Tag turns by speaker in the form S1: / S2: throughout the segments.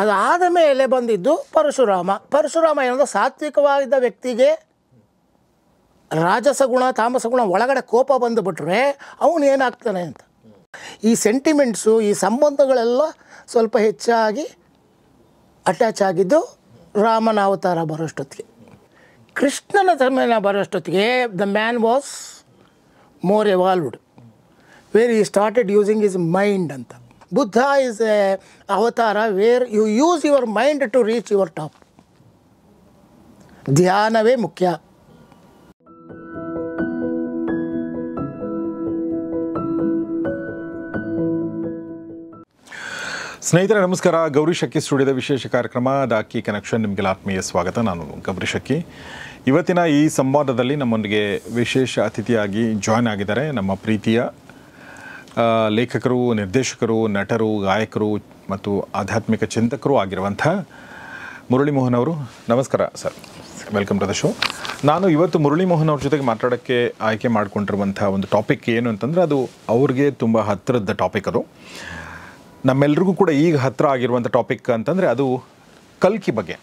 S1: ಅದಾದ ಮೇಲೆ ಬಂದಿದ್ದು ಪರಶುರಾಮ ಪರಶುರಾಮ ಏನಂದ್ರೆ ಸಾತ್ವಿಕವಾದ ವ್ಯಕ್ತಿಗೆ ರಾಜಸ ಗುಣ ತಾಮಸ ಗುಣ ಒಳಗಡೆ ಕೋಪ ಬಂದುಬಿಟ್ರೆ ಅವನು ಏನಾಗ್ತಾನೆ ಅಂತ ಈ ಸೆಂಟಿಮೆಂಟ್ಸು ಈ ಸಂಬಂಧಗಳೆಲ್ಲ ಸ್ವಲ್ಪ ಹೆಚ್ಚಾಗಿ ಅಟ್ಯಾಚ್ ಆಗಿದ್ದು ರಾಮನ ಅವತಾರ ಬರೋಷ್ಟೊತ್ತಿಗೆ ಕೃಷ್ಣನ ಧರ್ಮನ ಬರೋಷ್ಟೊತ್ತಿಗೆ the man was more evolved where he started using his mind ಅಂತ Buddha is a avatar where you use your mind to reach your top. ಧ್ಯಾನವೇ ಮುಖ್ಯ
S2: ಸ್ನೇಹಿತರೆ ನಮಸ್ಕಾರ ಗೌರಿ ಶಕ್ಕಿ ಸ್ಟುಡಿಯೋದ ವಿಶೇಷ ಕಾರ್ಯಕ್ರಮ ಡಾಕಿ ಕನೆಕ್ಷನ್ ನಿಮಗೆಲ್ಲ ಆತ್ಮೀಯ ಸ್ವಾಗತ ನಾನು ಗೌರಿ ಶಕ್ಕಿ ಇವತ್ತಿನ ಈ ಸಂವಾದದಲ್ಲಿ ನಮ್ಮೊಂದಿಗೆ ವಿಶೇಷ ಅತಿಥಿಯಾಗಿ ಜಾಯ್ನ್ ಆಗಿದ್ದಾರೆ ನಮ್ಮ ಪ್ರೀತಿಯ ಲೇಖಕರು ನಿರ್ದೇಶಕರು ನಟರು ಗಾಯಕರು ಮತ್ತು ಆಧ್ಯಾತ್ಮಿಕ ಚಿಂತಕರು ಆಗಿರುವಂಥ ಮೋಹನ್ ಅವರು ನಮಸ್ಕಾರ sir welcome to the show ನಾನು ಇವತ್ತು ಮೋಹನ್ ಅವ್ರ ಜೊತೆಗೆ ಮಾತಾಡೋಕ್ಕೆ ಆಯ್ಕೆ ಮಾಡಿಕೊಂಡಿರುವಂಥ ಒಂದು ಟಾಪಿಕ್ ಏನು ಅಂತಂದರೆ ಅದು ಅವ್ರಿಗೆ ತುಂಬ ಹತ್ತಿರದ ಟಾಪಿಕ್ ಅದು ನಮ್ಮೆಲ್ರಿಗೂ ಕೂಡ ಈಗ ಹತ್ತಿರ ಆಗಿರುವಂಥ ಟಾಪಿಕ್ ಅಂತಂದರೆ ಅದು ಕಲ್ಕಿ ಬಗ್ಗೆ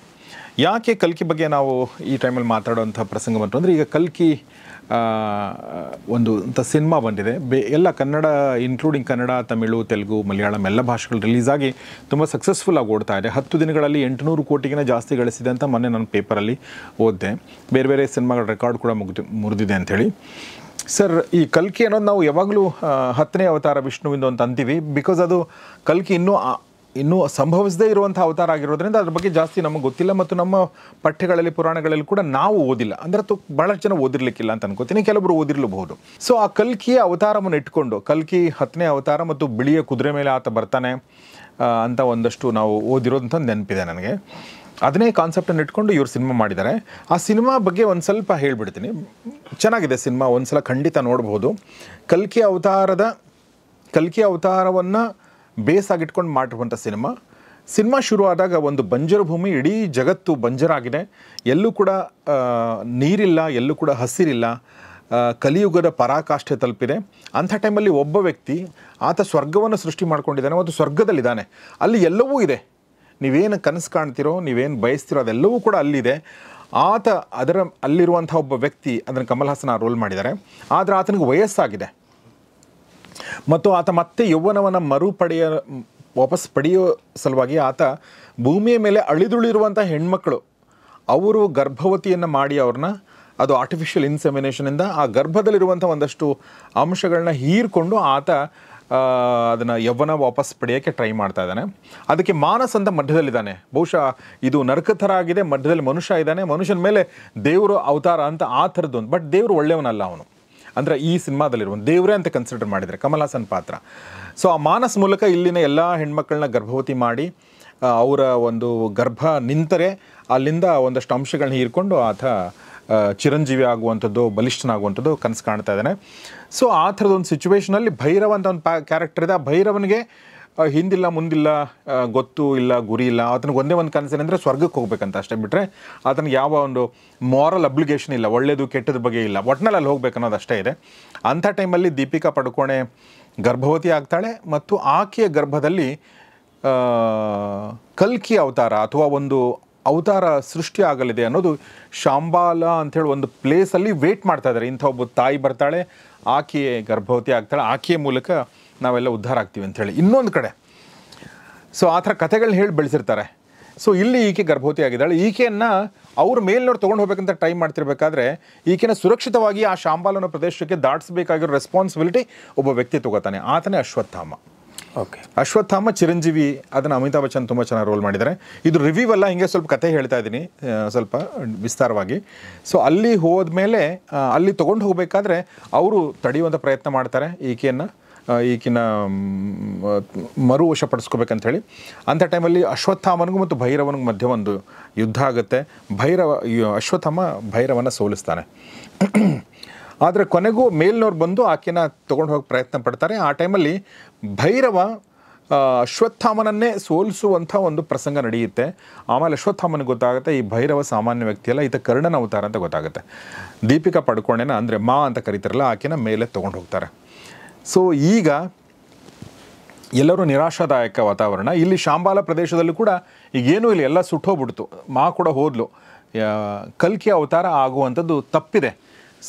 S2: ಯಾಕೆ ಕಲ್ಕಿ ಬಗ್ಗೆ ನಾವು ಈ ಟೈಮಲ್ಲಿ ಮಾತಾಡುವಂಥ ಪ್ರಸಂಗ ಬಂತು ಅಂದರೆ ಈಗ ಕಲ್ಕಿ ಒಂದು ಅಂತ ಸಿನಿಮಾ ಬಂದಿದೆ ಬೆ ಎಲ್ಲ ಕನ್ನಡ ಇನ್ಕ್ಲೂಡಿಂಗ್ ಕನ್ನಡ ತಮಿಳು ತೆಲುಗು ಮಲಯಾಳಂ ಎಲ್ಲ ಭಾಷೆಗಳು ರಿಲೀಸ್ ಆಗಿ ತುಂಬ ಸಕ್ಸಸ್ಫುಲ್ ಆಗಿ ಓಡ್ತಾ ಇದೆ ಹತ್ತು ದಿನಗಳಲ್ಲಿ ಎಂಟುನೂರು ಕೋಟಿಗಿನ ಜಾಸ್ತಿ ಗಳಿಸಿದೆ ಅಂತ ಮೊನ್ನೆ ನಾನು ಪೇಪರಲ್ಲಿ ಓದಿದೆ ಬೇರೆ ಬೇರೆ ಸಿನಿಮಾಗಳ ರೆಕಾರ್ಡ್ ಕೂಡ ಮುಗಿದು ಮುರಿದಿದೆ ಅಂಥೇಳಿ ಸರ್ ಈ ಕಲ್ಕಿ ಅನ್ನೋದು ನಾವು ಯಾವಾಗಲೂ ಹತ್ತನೇ ಅವತಾರ ವಿಷ್ಣುವಿಂದು ಅಂತ ಅಂತೀವಿ ಬಿಕಾಸ್ ಅದು ಕಲ್ಕಿ ಇನ್ನೂ ಇನ್ನೂ ಸಂಭವಿಸದೇ ಇರುವಂಥ ಅವತಾರ ಆಗಿರೋದ್ರಿಂದ ಅದ್ರ ಬಗ್ಗೆ ಜಾಸ್ತಿ ನಮಗೆ ಗೊತ್ತಿಲ್ಲ ಮತ್ತು ನಮ್ಮ ಪಠ್ಯಗಳಲ್ಲಿ ಪುರಾಣಗಳಲ್ಲಿ ಕೂಡ ನಾವು ಓದಿಲ್ಲ ಅಂದರೆ ತು ಜನ ಓದಿರ್ಲಿಕ್ಕಿಲ್ಲ ಅಂತ ಅನ್ಕೋತೀನಿ ಕೆಲವರು ಓದಿರ್ಲಬಹುದು ಸೊ ಆ ಕಲ್ಕಿಯ ಅವತಾರವನ್ನು ಇಟ್ಕೊಂಡು ಕಲ್ಕಿ ಹತ್ತನೇ ಅವತಾರ ಮತ್ತು ಬಿಳಿಯ ಕುದುರೆ ಮೇಲೆ ಆತ ಬರ್ತಾನೆ ಅಂತ ಒಂದಷ್ಟು ನಾವು ಓದಿರೋದಂತ ನೆನಪಿದೆ ನನಗೆ ಅದನ್ನೇ ಕಾನ್ಸೆಪ್ಟನ್ನು ಇಟ್ಕೊಂಡು ಇವರು ಸಿನಿಮಾ ಮಾಡಿದ್ದಾರೆ ಆ ಸಿನಿಮಾ ಬಗ್ಗೆ ಒಂದು ಸ್ವಲ್ಪ ಹೇಳಿಬಿಡ್ತೀನಿ ಚೆನ್ನಾಗಿದೆ ಸಿನಿಮಾ ಒಂದು ಸಲ ಖಂಡಿತ ನೋಡ್ಬೋದು ಕಲ್ಕಿ ಅವತಾರದ ಕಲ್ಕಿ ಅವತಾರವನ್ನು ಬೇಸಾಗಿಟ್ಕೊಂಡು ಮಾಡಿರುವಂಥ ಸಿನಿಮಾ ಸಿನಿಮಾ ಶುರುವಾದಾಗ ಒಂದು ಬಂಜರು ಭೂಮಿ ಇಡೀ ಜಗತ್ತು ಬಂಜರಾಗಿದೆ ಎಲ್ಲೂ ಕೂಡ ನೀರಿಲ್ಲ ಎಲ್ಲೂ ಕೂಡ ಹಸಿರಿಲ್ಲ ಕಲಿಯುಗದ ಪರಾಕಾಷ್ಠೆ ತಲುಪಿದೆ ಅಂಥ ಟೈಮಲ್ಲಿ ಒಬ್ಬ ವ್ಯಕ್ತಿ ಆತ ಸ್ವರ್ಗವನ್ನು ಸೃಷ್ಟಿ ಮಾಡ್ಕೊಂಡಿದ್ದಾನೆ ಮತ್ತು ಸ್ವರ್ಗದಲ್ಲಿದ್ದಾನೆ ಅಲ್ಲಿ ಎಲ್ಲವೂ ಇದೆ ನೀವೇನು ಕನಸು ಕಾಣ್ತಿರೋ ನೀವೇನು ಬಯಸ್ತಿರೋ ಅದೆಲ್ಲವೂ ಕೂಡ ಅಲ್ಲಿದೆ ಆತ ಅದರ ಅಲ್ಲಿರುವಂಥ ಒಬ್ಬ ವ್ಯಕ್ತಿ ಅದನ್ನು ಕಮಲ್ ಹಾಸನ್ ರೋಲ್ ಮಾಡಿದ್ದಾರೆ ಆದರೆ ಆತನಿಗೆ ವಯಸ್ಸಾಗಿದೆ ಮತ್ತು ಆತ ಮತ್ತೆ ಯೌವನವನ್ನು ಮರುಪಡೆಯ ವಾಪಸ್ ಪಡೆಯೋ ಸಲುವಾಗಿ ಆತ ಭೂಮಿಯ ಮೇಲೆ ಅಳಿದುಳಿರುವಂಥ ಹೆಣ್ಮಕ್ಕಳು ಅವರು ಗರ್ಭವತಿಯನ್ನು ಮಾಡಿ ಅವ್ರನ್ನ ಅದು ಆರ್ಟಿಫಿಷಿಯಲ್ ಇನ್ಸೆಮಿನೇಷನಿಂದ ಆ ಗರ್ಭದಲ್ಲಿರುವಂಥ ಒಂದಷ್ಟು ಅಂಶಗಳನ್ನ ಹೀರಿಕೊಂಡು ಆತ ಅದನ್ನು ಯೌವನ ವಾಪಸ್ ಪಡೆಯೋಕ್ಕೆ ಟ್ರೈ ಮಾಡ್ತಾ ಇದ್ದಾನೆ ಅದಕ್ಕೆ ಮಾನಸ್ ಅಂತ ಮಧ್ಯದಲ್ಲಿದ್ದಾನೆ ಬಹುಶಃ ಇದು ನರಕ ಥರ ಆಗಿದೆ ಮಧ್ಯದಲ್ಲಿ ಮನುಷ್ಯ ಇದ್ದಾನೆ ಮನುಷ್ಯನ ಮೇಲೆ ದೇವರು ಅವತಾರ ಅಂತ ಆ ಥರದ್ದು ಬಟ್ ದೇವರು ಒಳ್ಳೆಯವನಲ್ಲ ಅವನು ಅಂದರೆ ಈ ಸಿನಿಮಾದಲ್ಲಿರುವ ಒಂದು ದೇವರೇ ಅಂತ ಕನ್ಸಿಡರ್ ಮಾಡಿದರೆ ಕಮಲ್ ಹಾಸನ್ ಪಾತ್ರ ಸೊ ಆ ಮಾನಸ್ ಮೂಲಕ ಇಲ್ಲಿನ ಎಲ್ಲ ಹೆಣ್ಮಕ್ಳನ್ನ ಗರ್ಭವತಿ ಮಾಡಿ ಅವರ ಒಂದು ಗರ್ಭ ನಿಂತರೆ ಅಲ್ಲಿಂದ ಒಂದಷ್ಟು ಅಂಶಗಳನ್ನ ಹೀರಿಕೊಂಡು ಆತ ಚಿರಂಜೀವಿ ಆಗುವಂಥದ್ದು ಬಲಿಷ್ಠನಾಗುವಂಥದ್ದು ಕನಸು ಕಾಣ್ತಾ ಇದ್ದಾನೆ ಸೊ ಆ ಥರದೊಂದು ಸಿಚುವೇಶನಲ್ಲಿ ಭೈರವ ಅಂತ ಒಂದು ಪ್ಯಾ ಕ್ಯಾರೆಕ್ಟರ್ ಇದೆ ಆ ಭೈರವನಿಗೆ ಹಿಂದಿಲ್ಲ ಮುಂದಿಲ್ಲ ಗೊತ್ತು ಇಲ್ಲ ಗುರಿ ಇಲ್ಲ ಆತನಿಗೆ ಒಂದೇ ಒಂದು ಕನಸೇನೆಂದರೆ ಸ್ವರ್ಗಕ್ಕೆ ಹೋಗ್ಬೇಕಂತ ಅಷ್ಟೇ ಬಿಟ್ಟರೆ ಆತನಿಗೆ ಯಾವ ಒಂದು ಮಾರಲ್ ಅಬ್ಲಿಗೇಷನ್ ಇಲ್ಲ ಒಳ್ಳೆಯದು ಕೆಟ್ಟದ ಬಗ್ಗೆ ಇಲ್ಲ ಒಟ್ಟಿನಲ್ಲಿ ಅಲ್ಲಿ ಅನ್ನೋದು ಅಷ್ಟೇ ಇದೆ ಅಂಥ ಟೈಮಲ್ಲಿ ದೀಪಿಕಾ ಪಡುಕೋಣೆ ಗರ್ಭವತಿ ಆಗ್ತಾಳೆ ಮತ್ತು ಆಕೆಯ ಗರ್ಭದಲ್ಲಿ ಕಲ್ಕಿ ಅವತಾರ ಅಥವಾ ಒಂದು ಅವತಾರ ಸೃಷ್ಟಿ ಆಗಲಿದೆ ಅನ್ನೋದು ಶಾಂಬಾಲ ಅಂಥೇಳಿ ಒಂದು ಪ್ಲೇಸಲ್ಲಿ ವೇಟ್ ಮಾಡ್ತಾ ಇದ್ದಾರೆ ಇಂಥ ಒಬ್ಬ ತಾಯಿ ಬರ್ತಾಳೆ ಆಕೆಯೇ ಗರ್ಭವತಿ ಆಗ್ತಾಳೆ ಆಕೆಯ ಮೂಲಕ ನಾವೆಲ್ಲ ಉದ್ಧಾರ ಆಗ್ತೀವಿ ಹೇಳಿ ಇನ್ನೊಂದು ಕಡೆ ಸೊ ಆ ಥರ ಕಥೆಗಳನ್ನ ಹೇಳಿ ಬೆಳೆಸಿರ್ತಾರೆ ಸೊ ಇಲ್ಲಿ ಈಕೆ ಗರ್ಭವತಿ ಆಗಿದ್ದಾಳೆ ಈಕೆಯನ್ನು ಅವ್ರ ಮೇಲ್ನವ್ರು ತೊಗೊಂಡು ಹೋಗ್ಬೇಕಂತ ಟ್ರೈ ಮಾಡ್ತಿರ್ಬೇಕಾದ್ರೆ ಈಕೆನ ಸುರಕ್ಷಿತವಾಗಿ ಆ ಶಾಂಬಾಲನ ಪ್ರದೇಶಕ್ಕೆ ದಾಟಿಸಬೇಕಾಗಿರೋ ರೆಸ್ಪಾನ್ಸಿಬಿಲಿಟಿ ಒಬ್ಬ ವ್ಯಕ್ತಿ ತಗೋತಾನೆ ಆತನೇ ಅಶ್ವತ್ಥಾಮ ಓಕೆ ಅಶ್ವತ್ಥಾಮ ಚಿರಂಜೀವಿ ಅದನ್ನು ಅಮಿತಾಬ್ ಬಚ್ಚನ್ ತುಂಬ ಚೆನ್ನಾಗಿ ರೋಲ್ ಮಾಡಿದ್ದಾರೆ ಇದು ರಿವ್ಯೂ ಅಲ್ಲ ಹಿಂಗೆ ಸ್ವಲ್ಪ ಕತೆ ಹೇಳ್ತಾ ಇದ್ದೀನಿ ಸ್ವಲ್ಪ ವಿಸ್ತಾರವಾಗಿ ಸೊ ಅಲ್ಲಿ ಮೇಲೆ ಅಲ್ಲಿ ತೊಗೊಂಡು ಹೋಗಬೇಕಾದ್ರೆ ಅವರು ತಡೆಯುವಂಥ ಪ್ರಯತ್ನ ಮಾಡ್ತಾರೆ ಈಕೆಯನ್ನು ಈಕಿನ ಈಗಿನ ವಶಪಡಿಸ್ಕೋಬೇಕಂತ ಹೇಳಿ ಅಂಥ ಟೈಮಲ್ಲಿ ಅಶ್ವತ್ಥಾಮನಿಗೂ ಮತ್ತು ಭೈರವನಿಗೂ ಮಧ್ಯೆ ಒಂದು ಯುದ್ಧ ಆಗುತ್ತೆ ಭೈರವ ಅಶ್ವತ್ಥಾಮ ಭೈರವನ ಸೋಲಿಸ್ತಾನೆ ಆದರೆ ಕೊನೆಗೂ ಮೇಲಿನವ್ರು ಬಂದು ಆಕೆನ ತೊಗೊಂಡು ಹೋಗಿ ಪ್ರಯತ್ನ ಪಡ್ತಾರೆ ಆ ಟೈಮಲ್ಲಿ ಭೈರವ ಅಶ್ವತ್ಥಾಮನನ್ನೇ ಸೋಲಿಸುವಂಥ ಒಂದು ಪ್ರಸಂಗ ನಡೆಯುತ್ತೆ ಆಮೇಲೆ ಅಶ್ವತ್ಥಾಮನಿಗೆ ಗೊತ್ತಾಗುತ್ತೆ ಈ ಭೈರವ ಸಾಮಾನ್ಯ ವ್ಯಕ್ತಿಯಲ್ಲ ಈತ ಕರ್ಣನ ಅವತಾರ ಅಂತ ಗೊತ್ತಾಗುತ್ತೆ ದೀಪಿಕಾ ಪಡ್ಕೊಂಡೇನ ಅಂದರೆ ಮಾ ಅಂತ ಕರೀತಾರಲ್ಲ ಆಕೆನ ಮೇಲೆ ತೊಗೊಂಡು ಹೋಗ್ತಾರೆ ಸೊ ಈಗ ಎಲ್ಲರೂ ನಿರಾಶಾದಾಯಕ ವಾತಾವರಣ ಇಲ್ಲಿ ಶಾಂಬಾಲ ಪ್ರದೇಶದಲ್ಲೂ ಕೂಡ ಈಗೇನೂ ಇಲ್ಲಿ ಎಲ್ಲ ಸುಟ್ಟೋಗ್ಬಿಡ್ತು ಮಾ ಕೂಡ ಹೋದ್ಲು ಕಲ್ಕಿ ಅವತಾರ ಆಗುವಂಥದ್ದು ತಪ್ಪಿದೆ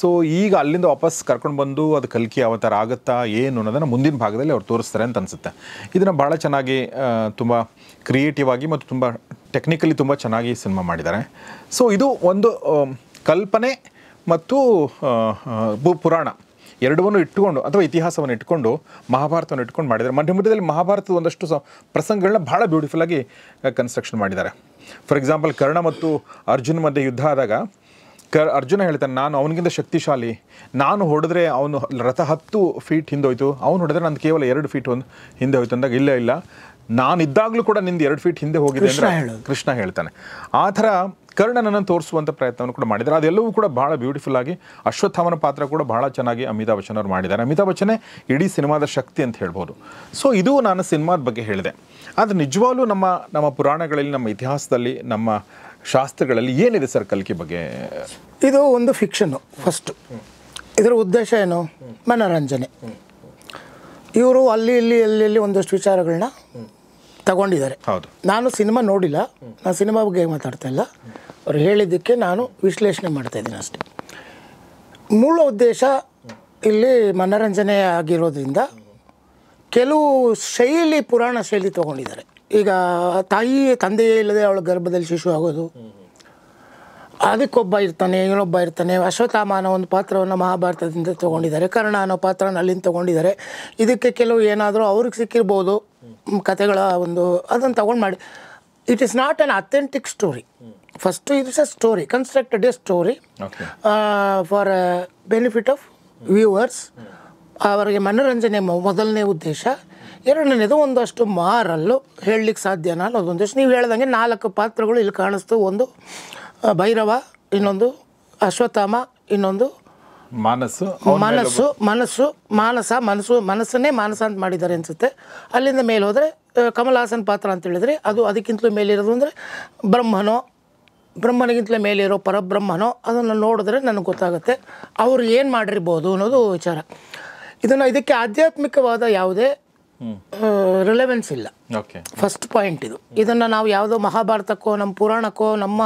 S2: ಸೊ ಈಗ ಅಲ್ಲಿಂದ ವಾಪಸ್ ಕರ್ಕೊಂಡು ಬಂದು ಅದು ಕಲ್ಕಿ ಅವತಾರ ಆಗುತ್ತಾ ಏನು ಅನ್ನೋದನ್ನು ಮುಂದಿನ ಭಾಗದಲ್ಲಿ ಅವ್ರು ತೋರಿಸ್ತಾರೆ ಅಂತ ಅನಿಸುತ್ತೆ ಇದನ್ನು ಭಾಳ ಚೆನ್ನಾಗಿ ತುಂಬ ಕ್ರಿಯೇಟಿವ್ ಆಗಿ ಮತ್ತು ತುಂಬ ಟೆಕ್ನಿಕಲಿ ತುಂಬ ಚೆನ್ನಾಗಿ ಸಿನಿಮಾ ಮಾಡಿದ್ದಾರೆ ಸೊ ಇದು ಒಂದು ಕಲ್ಪನೆ ಮತ್ತು ಪುರಾಣ ಎರಡವನ್ನು ಇಟ್ಟುಕೊಂಡು ಅಥವಾ ಇತಿಹಾಸವನ್ನು ಇಟ್ಕೊಂಡು ಮಹಾಭಾರತವನ್ನು ಇಟ್ಕೊಂಡು ಮಾಡಿದರೆ ಮಧ್ಯ ಮಧ್ಯದಲ್ಲಿ ಮಹಾಭಾರತದ ಒಂದಷ್ಟು ಪ್ರಸಂಗಗಳನ್ನ ಭಾಳ ಆಗಿ ಕನ್ಸ್ಟ್ರಕ್ಷನ್ ಮಾಡಿದ್ದಾರೆ ಫಾರ್ ಎಕ್ಸಾಂಪಲ್ ಕರ್ಣ ಮತ್ತು ಅರ್ಜುನ್ ಮಧ್ಯೆ ಯುದ್ಧ ಆದಾಗ ಕರ್ ಅರ್ಜುನ ಹೇಳ್ತಾನೆ ನಾನು ಅವನಿಗಿಂತ ಶಕ್ತಿಶಾಲಿ ನಾನು ಹೊಡೆದ್ರೆ ಅವನು ರಥ ಹತ್ತು ಫೀಟ್ ಹಿಂದೋಯ್ತು ಅವನು ಹೊಡೆದ್ರೆ ನಾನು ಕೇವಲ ಎರಡು ಫೀಟ್ ಒಂದು ಹಿಂದೆ ಹೋಯ್ತು ಅಂದಾಗ ಇಲ್ಲ ಇಲ್ಲ ನಾನಿದ್ದಾಗಲೂ ಕೂಡ ನಿಂದು ಎರಡು ಫೀಟ್ ಹಿಂದೆ ಹೋಗಿದೆ ಕೃಷ್ಣ ಹೇಳ್ತಾನೆ ಆ ಥರ ಕರ್ಣನನ್ನು ತೋರಿಸುವಂಥ ಪ್ರಯತ್ನವನ್ನು ಕೂಡ ಮಾಡಿದ್ದಾರೆ ಅದೆಲ್ಲವೂ ಕೂಡ ಭಾಳ ಬ್ಯೂಟಿಫುಲ್ ಆಗಿ ಅಶ್ವತ್ಥಾಮನ ಪಾತ್ರ ಕೂಡ ಭಾಳ ಚೆನ್ನಾಗಿ ಅಮಿತಾಬ್ ಬಚ್ಚನ್ ಅವರು ಮಾಡಿದ್ದಾರೆ ಅಮಿತಾಬ್ ಬಚ್ಚನೇ ಇಡೀ ಸಿನಿಮಾದ ಶಕ್ತಿ ಅಂತ ಹೇಳ್ಬೋದು ಸೊ ಇದು ನಾನು ಸಿನಿಮಾದ ಬಗ್ಗೆ ಹೇಳಿದೆ ಆದರೆ ನಿಜವಾಗ್ಲೂ ನಮ್ಮ ನಮ್ಮ ಪುರಾಣಗಳಲ್ಲಿ ನಮ್ಮ ಇತಿಹಾಸದಲ್ಲಿ ನಮ್ಮ ಶಾಸ್ತ್ರಗಳಲ್ಲಿ ಏನಿದೆ ಸರ್ ಕಲ್ಕಿ ಬಗ್ಗೆ
S1: ಇದು ಒಂದು ಫಿಕ್ಷನ್ನು ಫಸ್ಟು ಇದರ ಉದ್ದೇಶ ಏನು ಮನೋರಂಜನೆ ಇವರು ಅಲ್ಲಿ ಇಲ್ಲಿ ಎಲ್ಲೆಲ್ಲಿ ಒಂದಷ್ಟು ವಿಚಾರಗಳನ್ನ ತಗೊಂಡಿದ್ದಾರೆ ಹೌದು ನಾನು ಸಿನಿಮಾ ನೋಡಿಲ್ಲ ನಾನು ಸಿನಿಮಾ ಬಗ್ಗೆ ಮಾತಾಡ್ತಾ ಇಲ್ಲ ಅವ್ರು ಹೇಳಿದ್ದಕ್ಕೆ ನಾನು ವಿಶ್ಲೇಷಣೆ ಇದ್ದೀನಿ ಅಷ್ಟೆ ಮೂಲ ಉದ್ದೇಶ ಇಲ್ಲಿ ಮನೋರಂಜನೆ ಆಗಿರೋದ್ರಿಂದ ಕೆಲವು ಶೈಲಿ ಪುರಾಣ ಶೈಲಿ ತೊಗೊಂಡಿದ್ದಾರೆ ಈಗ ತಾಯಿ ತಂದೆಯೇ ಇಲ್ಲದೆ ಅವಳ ಗರ್ಭದಲ್ಲಿ ಶಿಶು ಆಗೋದು ಅದಕ್ಕೊಬ್ಬ ಇರ್ತಾನೆ ಇನ್ನೊಬ್ಬ ಇರ್ತಾನೆ ಅಶ್ವತ್ಥಾಮ ಅನ್ನೋ ಒಂದು ಪಾತ್ರವನ್ನು ಮಹಾಭಾರತದಿಂದ ತೊಗೊಂಡಿದ್ದಾರೆ ಕರ್ಣ ಅನ್ನೋ ಪಾತ್ರನ ಅಲ್ಲಿಂದ ತೊಗೊಂಡಿದ್ದಾರೆ ಇದಕ್ಕೆ ಕೆಲವು ಏನಾದರೂ ಅವ್ರಿಗೆ ಸಿಕ್ಕಿರ್ಬೋದು ಕತೆಗಳ ಒಂದು ಅದನ್ನು ತೊಗೊಂಡು ಮಾಡಿ it is not an authentic story first is a story constructed a story for benefit of viewers ಅವರಿಗೆ ಮನೋರಂಜನೆ ಮೊದಲನೇ ಉದ್ದೇಶ ಎರಡನೇದು ಒಂದಷ್ಟು ಮಾರಲ್ಲು ಹೇಳಲಿಕ್ಕೆ ಸಾಧ್ಯನಾ ಅನ್ನೋದು ಉದ್ದೇಶ ನೀವು ಹೇಳ್ದಂಗೆ ನಾಲ್ಕು ಪಾತ್ರಗಳು ಇಲ್ಲಿ ಕಾಣಿಸ್ತು ಒಂದು ಭೈರವ ಇನ್ನೊಂದು ಅಶ್ವತ್ಥಾಮ ಇನ್ನೊಂದು
S2: ಮನಸ್ಸು ಮನಸ್ಸು
S1: ಮನಸ್ಸು ಮಾನಸ ಮನಸ್ಸು ಮನಸ್ಸನ್ನೇ ಮಾನಸ ಅಂತ ಮಾಡಿದ್ದಾರೆ ಅನಿಸುತ್ತೆ ಅಲ್ಲಿಂದ ಮೇಲೆ ಹೋದರೆ ಹಾಸನ್ ಪಾತ್ರ ಅಂತ ಹೇಳಿದ್ರೆ ಅದು ಅದಕ್ಕಿಂತಲೂ ಮೇಲಿರೋದು ಅಂದರೆ ಬ್ರಹ್ಮನೋ ಬ್ರಹ್ಮನಿಗಿಂತಲೇ ಮೇಲಿರೋ ಪರಬ್ರಹ್ಮನೋ ಅದನ್ನು ನೋಡಿದ್ರೆ ನನಗೆ ಗೊತ್ತಾಗುತ್ತೆ ಅವ್ರು ಏನು ಮಾಡಿರ್ಬೋದು ಅನ್ನೋದು ವಿಚಾರ ಇದನ್ನು ಇದಕ್ಕೆ ಆಧ್ಯಾತ್ಮಿಕವಾದ ಯಾವುದೇ ರಿಲೆವೆನ್ಸ್ ಇಲ್ಲ ಫಸ್ಟ್ ಪಾಯಿಂಟ್ ಇದು ಇದನ್ನು ನಾವು ಯಾವುದೋ ಮಹಾಭಾರತಕ್ಕೋ ನಮ್ಮ ಪುರಾಣಕ್ಕೋ ನಮ್ಮ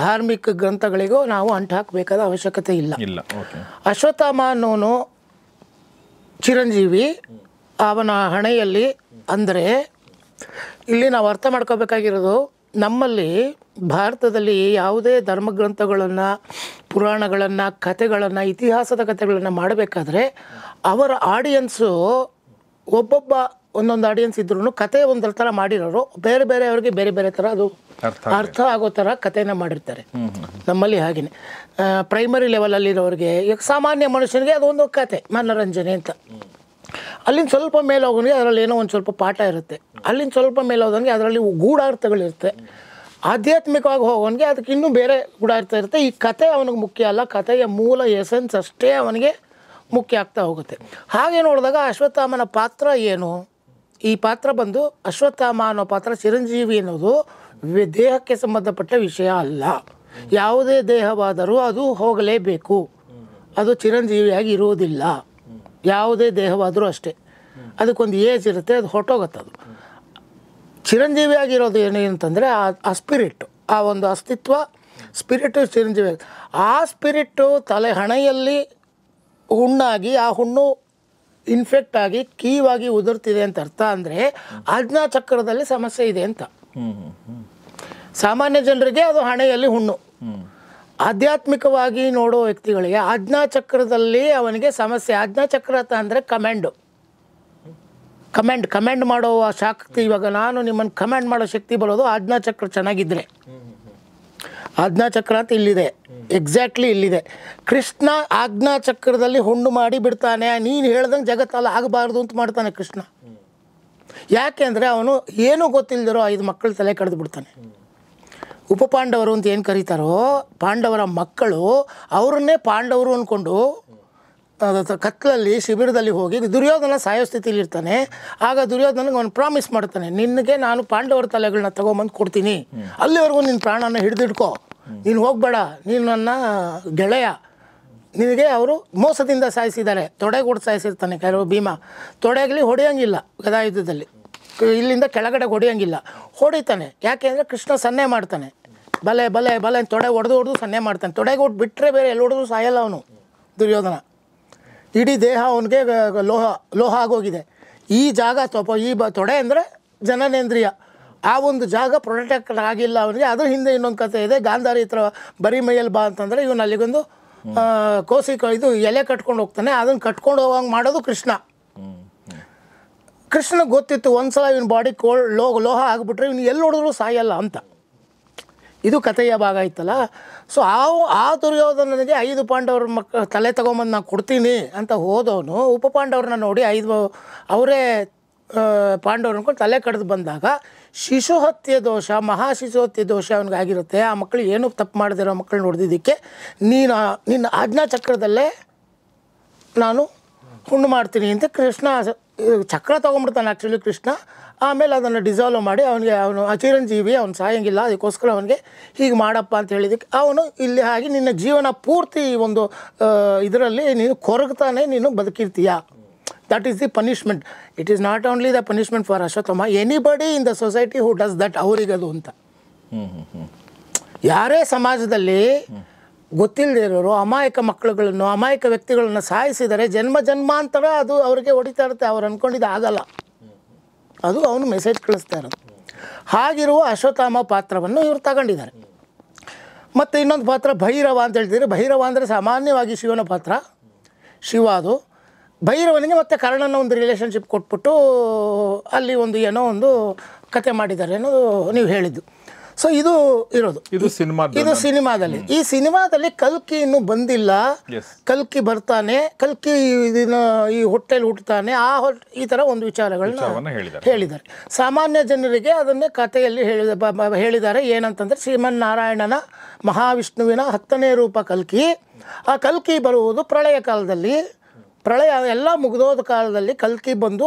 S1: ಧಾರ್ಮಿಕ ಗ್ರಂಥಗಳಿಗೋ ನಾವು ಅಂಟು ಹಾಕಬೇಕಾದ ಅವಶ್ಯಕತೆ ಇಲ್ಲ ಅಶ್ವತ್ಥಾಮ ಅನ್ನೋನು ಚಿರಂಜೀವಿ ಅವನ ಹಣೆಯಲ್ಲಿ ಅಂದರೆ ಇಲ್ಲಿ ನಾವು ಅರ್ಥ ಮಾಡ್ಕೋಬೇಕಾಗಿರೋದು ನಮ್ಮಲ್ಲಿ ಭಾರತದಲ್ಲಿ ಯಾವುದೇ ಧರ್ಮಗ್ರಂಥಗಳನ್ನು ಪುರಾಣಗಳನ್ನು ಕಥೆಗಳನ್ನು ಇತಿಹಾಸದ ಕಥೆಗಳನ್ನು ಮಾಡಬೇಕಾದ್ರೆ ಅವರ ಆಡಿಯನ್ಸು ಒಬ್ಬೊಬ್ಬ ಒಂದೊಂದು ಆಡಿಯನ್ಸ್ ಇದ್ರೂ ಕತೆ ಒಂದರ ಥರ ಮಾಡಿರೋರು ಬೇರೆ ಬೇರೆ ಅವರಿಗೆ ಬೇರೆ ಬೇರೆ ಥರ ಅದು ಅರ್ಥ ಆಗೋ ಥರ ಕಥೆಯನ್ನು ಮಾಡಿರ್ತಾರೆ ನಮ್ಮಲ್ಲಿ ಹಾಗೆಯೇ ಪ್ರೈಮರಿ ಲೆವೆಲಲ್ಲಿರೋರಿಗೆ ಈಗ ಸಾಮಾನ್ಯ ಮನುಷ್ಯನಿಗೆ ಅದೊಂದು ಕತೆ ಮನೋರಂಜನೆ ಅಂತ ಅಲ್ಲಿಂದ ಸ್ವಲ್ಪ ಮೇಲೆ ಹೋಗೋನಿಗೆ ಅದರಲ್ಲಿ ಏನೋ ಒಂದು ಸ್ವಲ್ಪ ಪಾಠ ಇರುತ್ತೆ ಅಲ್ಲಿಂದ ಸ್ವಲ್ಪ ಮೇಲೆ ಹೋದಂಗೆ ಅದರಲ್ಲಿ ಗೂಢಾರ್ಥಗಳಿರುತ್ತೆ ಆಧ್ಯಾತ್ಮಿಕವಾಗಿ ಹೋಗೋನಿಗೆ ಅದಕ್ಕೆ ಇನ್ನೂ ಬೇರೆ ಗೂಢಾರ್ಥ ಇರುತ್ತೆ ಈ ಕತೆ ಅವನಿಗೆ ಮುಖ್ಯ ಅಲ್ಲ ಕಥೆಯ ಮೂಲ ಎಸೆನ್ಸ್ ಅಷ್ಟೇ ಅವನಿಗೆ ಮುಖ್ಯ ಆಗ್ತಾ ಹೋಗುತ್ತೆ ಹಾಗೆ ನೋಡಿದಾಗ ಅಶ್ವತ್ಥಾಮನ ಪಾತ್ರ ಏನು ಈ ಪಾತ್ರ ಬಂದು ಅಶ್ವತ್ಥಾಮ ಅನ್ನೋ ಪಾತ್ರ ಚಿರಂಜೀವಿ ಅನ್ನೋದು ದೇಹಕ್ಕೆ ಸಂಬಂಧಪಟ್ಟ ವಿಷಯ ಅಲ್ಲ ಯಾವುದೇ ದೇಹವಾದರೂ ಅದು ಹೋಗಲೇಬೇಕು ಅದು ಚಿರಂಜೀವಿಯಾಗಿ ಇರುವುದಿಲ್ಲ ಯಾವುದೇ ದೇಹವಾದರೂ ಅಷ್ಟೇ ಅದಕ್ಕೊಂದು ಏಜ್ ಇರುತ್ತೆ ಅದು ಹೊರಟೋಗುತ್ತೆ ಅದು ಆಗಿರೋದು ಏನು ಅಂತಂದರೆ ಆ ಆ ಸ್ಪಿರಿಟ್ಟು ಆ ಒಂದು ಅಸ್ತಿತ್ವ ಸ್ಪಿರಿಟು ಚಿರಂಜೀವಿ ಆ ಸ್ಪಿರಿಟ್ಟು ತಲೆ ಹಣೆಯಲ್ಲಿ ಹುಣ್ಣಾಗಿ ಆ ಹುಣ್ಣು ಇನ್ಫೆಕ್ಟ್ ಆಗಿ ಕೀವಾಗಿ ಉದುರ್ತಿದೆ ಅಂತ ಅರ್ಥ ಅಂದರೆ ಆಜ್ಞಾ ಚಕ್ರದಲ್ಲಿ ಸಮಸ್ಯೆ ಇದೆ ಅಂತ ಸಾಮಾನ್ಯ ಜನರಿಗೆ ಅದು ಹಣೆಯಲ್ಲಿ ಹುಣ್ಣು ಆಧ್ಯಾತ್ಮಿಕವಾಗಿ ನೋಡೋ ವ್ಯಕ್ತಿಗಳಿಗೆ ಆಜ್ಞಾಚಕ್ರದಲ್ಲಿ ಅವನಿಗೆ ಸಮಸ್ಯೆ ಆಜ್ಞಾಚಕ್ರ ಅಂತ ಅಂದರೆ ಕಮೆಂಡು ಕಮೆಂಡ್ ಕಮೆಂಡ್ ಮಾಡೋ ಶಕ್ತಿ ಇವಾಗ ನಾನು ನಿಮ್ಮನ್ನು ಕಮೆಂಡ್ ಮಾಡೋ ಶಕ್ತಿ ಬರೋದು ಆಜ್ಞಾಚಕ್ರ ಚೆನ್ನಾಗಿದ್ದರೆ ಆಜ್ಞಾಚಕ್ರ ಅಂತ ಇಲ್ಲಿದೆ ಎಕ್ಸಾಕ್ಟ್ಲಿ ಇಲ್ಲಿದೆ ಕೃಷ್ಣ ಆಜ್ಞಾಚಕ್ರದಲ್ಲಿ ಹುಣ್ಣು ಮಾಡಿ ಬಿಡ್ತಾನೆ ನೀನು ಹೇಳ್ದಂಗೆ ಜಗತ್ತಲ್ಲ ಆಗಬಾರ್ದು ಅಂತ ಮಾಡ್ತಾನೆ ಕೃಷ್ಣ ಯಾಕೆಂದರೆ ಅವನು ಏನೂ ಗೊತ್ತಿಲ್ಲದಿರೋ ಐದು ಮಕ್ಕಳು ತಲೆ ಕಡಿದು ಬಿಡ್ತಾನೆ ಪಾಂಡವರು ಅಂತ ಏನು ಕರೀತಾರೋ ಪಾಂಡವರ ಮಕ್ಕಳು ಅವರನ್ನೇ ಪಾಂಡವರು ಅಂದ್ಕೊಂಡು ಕತ್ಲಲ್ಲಿ ಶಿಬಿರದಲ್ಲಿ ಹೋಗಿ ದುರ್ಯೋಧನ ಸಾಯೋ ಸ್ಥಿತಿಯಲ್ಲಿ ಇರ್ತಾನೆ ಆಗ ದುರ್ಯೋಧನಗೆ ಅವನು ಪ್ರಾಮಿಸ್ ಮಾಡ್ತಾನೆ ನಿನಗೆ ನಾನು ಪಾಂಡವರ ತಲೆಗಳನ್ನ ತಗೊಂಬಂದು ಕೊಡ್ತೀನಿ ಅಲ್ಲಿವರೆಗೂ ನಿನ್ನ ಪ್ರಾಣನ ಹಿಡಿದಿಟ್ಕೊ ನೀನು ಹೋಗಬೇಡ ನೀನು ನನ್ನ ಗೆಳೆಯ ನಿನಗೆ ಅವರು ಮೋಸದಿಂದ ಸಾಯಿಸಿದ್ದಾರೆ ತೊಡೆಗೊಟ್ಟು ಸಾಯಿಸಿರ್ತಾನೆ ಕೆಲವು ಭೀಮ ತೊಡೆಗಲಿ ಹೊಡೆಯೋಂಗಿಲ್ಲ ಗದಾಯುದ್ಧದಲ್ಲಿ ಇಲ್ಲಿಂದ ಕೆಳಗಡೆ ಹೊಡೆಯೋಂಗಿಲ್ಲ ಹೊಡಿತಾನೆ ಯಾಕೆ ಅಂದರೆ ಕೃಷ್ಣ ಸನ್ನೆ ಮಾಡ್ತಾನೆ ಬಲೆ ಬಲೆ ಬಲೆ ತೊಡೆ ಹೊಡೆದು ಹೊಡೆದು ಸನ್ನೆ ಮಾಡ್ತಾನೆ ತೊಡೆಗೆ ಹೊಟ್ಟು ಬಿಟ್ಟರೆ ಬೇರೆ ಎಲ್ಲಿ ಹೊಡೆದು ಸಾಯಲ್ಲ ಅವನು ದುರ್ಯೋಧನ ಇಡೀ ದೇಹ ಅವನಿಗೆ ಲೋಹ ಲೋಹ ಆಗೋಗಿದೆ ಈ ಜಾಗ ತೊಪ ಈ ಬ ತೊಡೆ ಅಂದರೆ ಜನನೇಂದ್ರಿಯ ಆ ಒಂದು ಜಾಗ ಪ್ರೊಟೆಕ್ಟ್ ಆಗಿಲ್ಲ ಅವನಿಗೆ ಅದ್ರ ಹಿಂದೆ ಇನ್ನೊಂದು ಕಥೆ ಇದೆ ಗಾಂಧಾರಿ ಹತ್ರ ಬರಿ ಮೈಯಲ್ಲಿ ಬಾ ಅಂತಂದರೆ ಇವನು ಅಲ್ಲಿಗೊಂದು ಕೋಸಿ ಇದು ಎಲೆ ಕಟ್ಕೊಂಡು ಹೋಗ್ತಾನೆ ಅದನ್ನು ಕಟ್ಕೊಂಡು ಹೋಗಂಗೆ ಮಾಡೋದು ಕೃಷ್ಣ ಕೃಷ್ಣ ಗೊತ್ತಿತ್ತು ಒಂದು ಸಲ ಇವನ ಬಾಡಿ ಕೋಲ್ಡ್ ಲೋ ಲೋಹ ಆಗಿಬಿಟ್ರೆ ಇವನು ಎಲ್ಲಿ ಹೊಡೆದ್ರು ಸಾಯಲ್ಲ ಅಂತ ಇದು ಕಥೆಯ ಭಾಗ ಇತ್ತಲ್ಲ ಸೊ ಆ ಆ ದುರ್ಯೋಧನನಿಗೆ ಐದು ಪಾಂಡವರ ಮಕ್ ತಲೆ ತಗೊಂಬಂದು ನಾನು ಕೊಡ್ತೀನಿ ಅಂತ ಹೋದವನು ಉಪ ಪಾಂಡವ್ರನ್ನ ನೋಡಿ ಐದು ಅವರೇ ಪಾಂಡವ್ರನ್ಕೊಂಡು ತಲೆ ಕಡ್ದು ಬಂದಾಗ ಶಿಶು ಹತ್ಯೆ ದೋಷ ಮಹಾ ಹತ್ಯೆ ದೋಷ ಅವನಿಗೆ ಆಗಿರುತ್ತೆ ಆ ಮಕ್ಕಳು ಏನು ತಪ್ಪು ಮಾಡಿದಿರೋ ಮಕ್ಕಳನ್ನ ನೋಡಿದಕ್ಕೆ ನೀನು ನಿನ್ನ ಆಜ್ಞಾ ಚಕ್ರದಲ್ಲೇ ನಾನು ಹುಣ್ಣು ಮಾಡ್ತೀನಿ ಅಂತ ಕೃಷ್ಣ ಚಕ್ರ ತೊಗೊಂಡ್ಬಿಡ್ತಾನೆ ಆ್ಯಕ್ಚುಲಿ ಕೃಷ್ಣ ಆಮೇಲೆ ಅದನ್ನು ಡಿಸಾಲ್ವ್ ಮಾಡಿ ಅವನಿಗೆ ಅವನು ಅಚಿರಂಜೀವಿ ಅವ್ನು ಸಾಯಂಗಿಲ್ಲ ಅದಕ್ಕೋಸ್ಕರ ಅವನಿಗೆ ಹೀಗೆ ಮಾಡಪ್ಪ ಅಂತ ಹೇಳಿದಕ್ಕೆ ಅವನು ಇಲ್ಲಿ ಹಾಗೆ ನಿನ್ನ ಜೀವನ ಪೂರ್ತಿ ಒಂದು ಇದರಲ್ಲಿ ನೀನು ಕೊರಗ್ತಾನೆ ನೀನು ಬದುಕಿರ್ತೀಯ that is the punishment it is not only the punishment for Ashwatthama anybody in the society who does that ಅವರಿಗದು ಅಂತ ಯಾರೇ ಸಮಾಜದಲ್ಲಿ ಗೊತ್ತಿಲ್ಲದೆ ಇರೋರು ಅಮಾಯಕ ಮಕ್ಕಳುಗಳನ್ನು ಅಮಾಯಕ ವ್ಯಕ್ತಿಗಳನ್ನು ಸಾಯಿಸಿದರೆ ಜನ್ಮ ಜನ್ಮಾಂತರ ಅದು ಅವರಿಗೆ ಹೊಡಿತಾ ಇರುತ್ತೆ ಅವ್ರು ಅಂದ್ಕೊಂಡಿದ್ದು ಆಗಲ್ಲ ಅದು ಅವನು ಮೆಸೇಜ್ ಕಳಿಸ್ತಾ ಇರೋದು ಹಾಗಿರುವ ಅಶ್ವತ್ಥಾಮ ಪಾತ್ರವನ್ನು ಇವರು ತಗೊಂಡಿದ್ದಾರೆ ಮತ್ತು ಇನ್ನೊಂದು ಪಾತ್ರ ಭೈರವ ಅಂತ ಹೇಳ್ತಿದ್ರೆ ಭೈರವ ಅಂದರೆ ಸಾಮಾನ್ಯವಾಗಿ ಶಿವನ ಪಾತ್ರ ಶಿವ ಅದು ಭೈರವನಿಗೆ ಮತ್ತು ಕರ್ಣನ ಒಂದು ರಿಲೇಷನ್ಶಿಪ್ ಕೊಟ್ಬಿಟ್ಟು ಅಲ್ಲಿ ಒಂದು ಏನೋ ಒಂದು ಕತೆ ಮಾಡಿದ್ದಾರೆ ಅನ್ನೋದು ನೀವು ಹೇಳಿದ್ದು ಸೊ ಇದು ಇರೋದು ಇದು ಸಿನಿಮಾ ಇದು ಸಿನಿಮಾದಲ್ಲಿ ಈ ಸಿನಿಮಾದಲ್ಲಿ ಕಲ್ಕಿ ಇನ್ನು ಬಂದಿಲ್ಲ ಕಲ್ಕಿ ಬರ್ತಾನೆ ಕಲ್ಕಿ ಇದನ್ನು ಈ ಹೊಟ್ಟೆಲಿ ಹುಟ್ಟುತ್ತಾನೆ ಆ ಈ ಥರ ಒಂದು ವಿಚಾರಗಳನ್ನ ಹೇಳಿದ್ದಾರೆ ಸಾಮಾನ್ಯ ಜನರಿಗೆ ಅದನ್ನೇ ಕಥೆಯಲ್ಲಿ ಹೇಳಿದ ಹೇಳಿದ್ದಾರೆ ಏನಂತಂದರೆ ಶ್ರೀಮನ್ನಾರಾಯಣನ ಮಹಾವಿಷ್ಣುವಿನ ಹತ್ತನೇ ರೂಪ ಕಲ್ಕಿ ಆ ಕಲ್ಕಿ ಬರುವುದು ಪ್ರಳಯ ಕಾಲದಲ್ಲಿ ಪ್ರಳಯ ಎಲ್ಲ ಮುಗಿದೋದ ಕಾಲದಲ್ಲಿ ಕಲ್ಕಿ ಬಂದು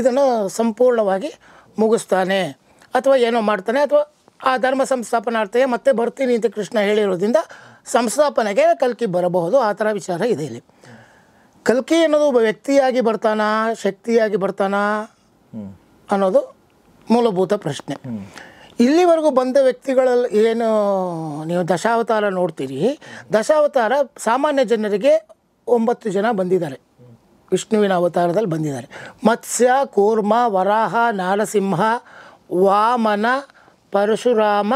S1: ಇದನ್ನು ಸಂಪೂರ್ಣವಾಗಿ ಮುಗಿಸ್ತಾನೆ ಅಥವಾ ಏನೋ ಮಾಡ್ತಾನೆ ಅಥವಾ ಆ ಧರ್ಮ ಸಂಸ್ಥಾಪನಾರ್ಥಕ್ಕೆ ಮತ್ತೆ ಬರ್ತೀನಿ ಅಂತ ಕೃಷ್ಣ ಹೇಳಿರೋದ್ರಿಂದ ಸಂಸ್ಥಾಪನೆಗೆ ಕಲ್ಕಿ ಬರಬಹುದು ಆ ಥರ ವಿಚಾರ ಇದೆ ಇಲ್ಲಿ ಕಲ್ಕಿ ಅನ್ನೋದು ಒಬ್ಬ ವ್ಯಕ್ತಿಯಾಗಿ ಬರ್ತಾನ ಶಕ್ತಿಯಾಗಿ ಬರ್ತಾನ ಅನ್ನೋದು ಮೂಲಭೂತ ಪ್ರಶ್ನೆ ಇಲ್ಲಿವರೆಗೂ ಬಂದ ವ್ಯಕ್ತಿಗಳಲ್ಲಿ ಏನು ನೀವು ದಶಾವತಾರ ನೋಡ್ತೀರಿ ದಶಾವತಾರ ಸಾಮಾನ್ಯ ಜನರಿಗೆ ಒಂಬತ್ತು ಜನ ಬಂದಿದ್ದಾರೆ ವಿಷ್ಣುವಿನ ಅವತಾರದಲ್ಲಿ ಬಂದಿದ್ದಾರೆ ಮತ್ಸ್ಯ ಕೂರ್ಮ ವರಾಹ ನಾರಸಿಂಹ ವಾಮನ ಪರಶುರಾಮ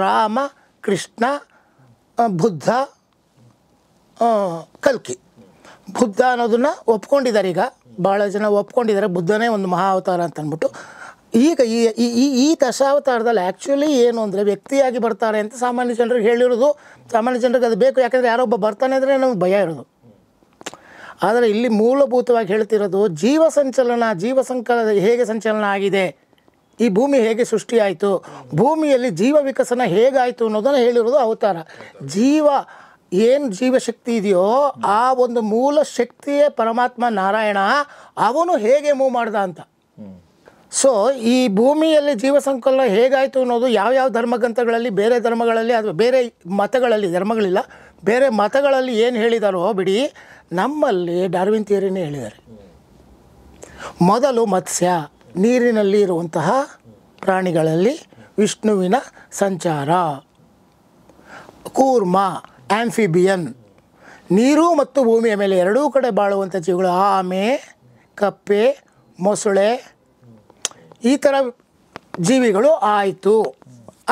S1: ರಾಮ ಕೃಷ್ಣ ಬುದ್ಧ ಕಲ್ಕಿ ಬುದ್ಧ ಅನ್ನೋದನ್ನು ಒಪ್ಕೊಂಡಿದ್ದಾರೆ ಈಗ ಭಾಳ ಜನ ಒಪ್ಕೊಂಡಿದ್ದಾರೆ ಬುದ್ಧನೇ ಒಂದು ಮಹಾ ಅವತಾರ ಅಂತ ಅಂದ್ಬಿಟ್ಟು ಈಗ ಈ ಈ ಈ ದಶಾವತಾರದಲ್ಲಿ ಆ್ಯಕ್ಚುಲಿ ಏನು ಅಂದರೆ ವ್ಯಕ್ತಿಯಾಗಿ ಬರ್ತಾರೆ ಅಂತ ಸಾಮಾನ್ಯ ಜನರಿಗೆ ಹೇಳಿರೋದು ಸಾಮಾನ್ಯ ಜನರಿಗೆ ಅದು ಬೇಕು ಯಾಕಂದರೆ ಯಾರೊಬ್ಬ ಬರ್ತಾನೆ ಅಂದರೆ ನಮಗೆ ಭಯ ಇರೋದು ಆದರೆ ಇಲ್ಲಿ ಮೂಲಭೂತವಾಗಿ ಹೇಳ್ತಿರೋದು ಜೀವ ಸಂಚಲನ ಜೀವ ಸಂಕಲ ಹೇಗೆ ಸಂಚಲನ ಆಗಿದೆ ಈ ಭೂಮಿ ಹೇಗೆ ಸೃಷ್ಟಿಯಾಯಿತು ಭೂಮಿಯಲ್ಲಿ ಜೀವ ವಿಕಸನ ಹೇಗಾಯಿತು ಅನ್ನೋದನ್ನು ಹೇಳಿರೋದು ಅವತಾರ ಜೀವ ಏನು ಜೀವಶಕ್ತಿ ಇದೆಯೋ ಆ ಒಂದು ಮೂಲ ಶಕ್ತಿಯೇ ಪರಮಾತ್ಮ ನಾರಾಯಣ ಅವನು ಹೇಗೆ ಮೂವ್ ಮಾಡ್ದ ಅಂತ ಸೊ ಈ ಭೂಮಿಯಲ್ಲಿ ಜೀವ ಸಂಕಲನ ಹೇಗಾಯಿತು ಅನ್ನೋದು ಯಾವ್ಯಾವ ಧರ್ಮಗ್ರಂಥಗಳಲ್ಲಿ ಬೇರೆ ಧರ್ಮಗಳಲ್ಲಿ ಅಥವಾ ಬೇರೆ ಮತಗಳಲ್ಲಿ ಧರ್ಮಗಳಿಲ್ಲ ಬೇರೆ ಮತಗಳಲ್ಲಿ ಏನು ಹೇಳಿದಾರೋ ಬಿಡಿ ನಮ್ಮಲ್ಲಿ ಡಾರ್ವಿನ್ ಥಿಯರಿನೇ ಹೇಳಿದ್ದಾರೆ ಮೊದಲು ಮತ್ಸ್ಯ ನೀರಿನಲ್ಲಿ ಇರುವಂತಹ ಪ್ರಾಣಿಗಳಲ್ಲಿ ವಿಷ್ಣುವಿನ ಸಂಚಾರ ಕೂರ್ಮ ಆಂಫಿಬಿಯನ್ ನೀರು ಮತ್ತು ಭೂಮಿಯ ಮೇಲೆ ಎರಡೂ ಕಡೆ ಬಾಳುವಂಥ ಜೀವಿಗಳು ಆಮೆ ಕಪ್ಪೆ ಮೊಸಳೆ ಈ ಥರ ಜೀವಿಗಳು ಆಯಿತು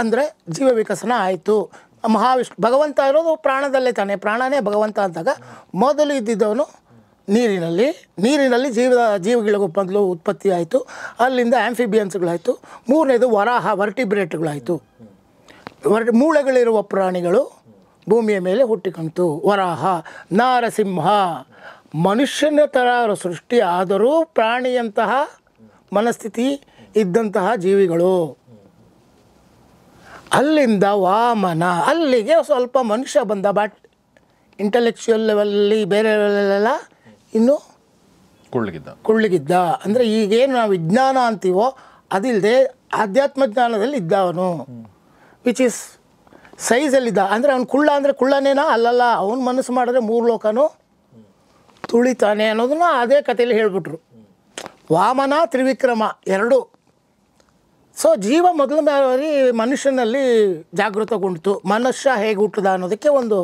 S1: ಅಂದರೆ ಜೀವ ವಿಕಸನ ಆಯಿತು ಮಹಾವಿಷ್ಣು ಭಗವಂತ ಇರೋದು ಪ್ರಾಣದಲ್ಲೇ ತಾನೆ ಪ್ರಾಣನೇ ಭಗವಂತ ಅಂದಾಗ ಮೊದಲು ಇದ್ದಿದ್ದವನು ನೀರಿನಲ್ಲಿ ನೀರಿನಲ್ಲಿ ಜೀವ ಜೀವಿಗಳಿಗೂ ಮೊದಲು ಉತ್ಪತ್ತಿ ಆಯಿತು ಅಲ್ಲಿಂದ ಆ್ಯಂಫಿಬಿಯನ್ಸ್ಗಳಾಯಿತು ಮೂರನೇದು ವರಾಹ ವರ್ಟಿಬ್ರೇಟ್ಗಳಾಯಿತು ವರ್ ಮೂಳೆಗಳಿರುವ ಪ್ರಾಣಿಗಳು ಭೂಮಿಯ ಮೇಲೆ ಹುಟ್ಟಿಕಂತು ವರಾಹ ನಾರಸಿಂಹ ಮನುಷ್ಯನ ಥರ ಸೃಷ್ಟಿ ಆದರೂ ಪ್ರಾಣಿಯಂತಹ ಮನಸ್ಥಿತಿ ಇದ್ದಂತಹ ಜೀವಿಗಳು ಅಲ್ಲಿಂದ ವಾಮನ ಅಲ್ಲಿಗೆ ಸ್ವಲ್ಪ ಮನುಷ್ಯ ಬಂದ ಬಟ್ ಇಂಟಲೆಕ್ಚುಯಲ್ ಲೆವೆಲಲ್ಲಿ ಬೇರೆ ಲೆವೆಲಲ್ಲೆಲ್ಲ ಇನ್ನು ಕುಳ್ಳಿಗಿದ್ದ ಕುಳ್ಳಗಿದ್ದ ಅಂದರೆ ಈಗೇನು ನಾವು ವಿಜ್ಞಾನ ಅಂತೀವೋ ಅದಿಲ್ಲದೆ ಆಧ್ಯಾತ್ಮ ಜ್ಞಾನದಲ್ಲಿ ಇದ್ದ ಅವನು ವಿಚ್ ಈಸ್ ಸೈಜಲ್ಲಿದ್ದ ಅಂದರೆ ಅವನು ಕುಳ್ಳ ಅಂದರೆ ಕುಳ್ಳನೇನಾ ಅಲ್ಲಲ್ಲ ಅವನು ಮನಸ್ಸು ಮಾಡಿದ್ರೆ ಮೂರು ಲೋಕನೂ ತುಳಿತಾನೆ ಅನ್ನೋದನ್ನ ಅದೇ ಕಥೆಯಲ್ಲಿ ಹೇಳಿಬಿಟ್ರು ವಾಮನ ತ್ರಿವಿಕ್ರಮ ಎರಡು ಸೊ ಜೀವ ಮೊದಲನೇ ಮನುಷ್ಯನಲ್ಲಿ ಜಾಗೃತಗೊಂಡಿತು ಮನುಷ್ಯ ಹೇಗೆ ಹುಟ್ಟದ ಅನ್ನೋದಕ್ಕೆ ಒಂದು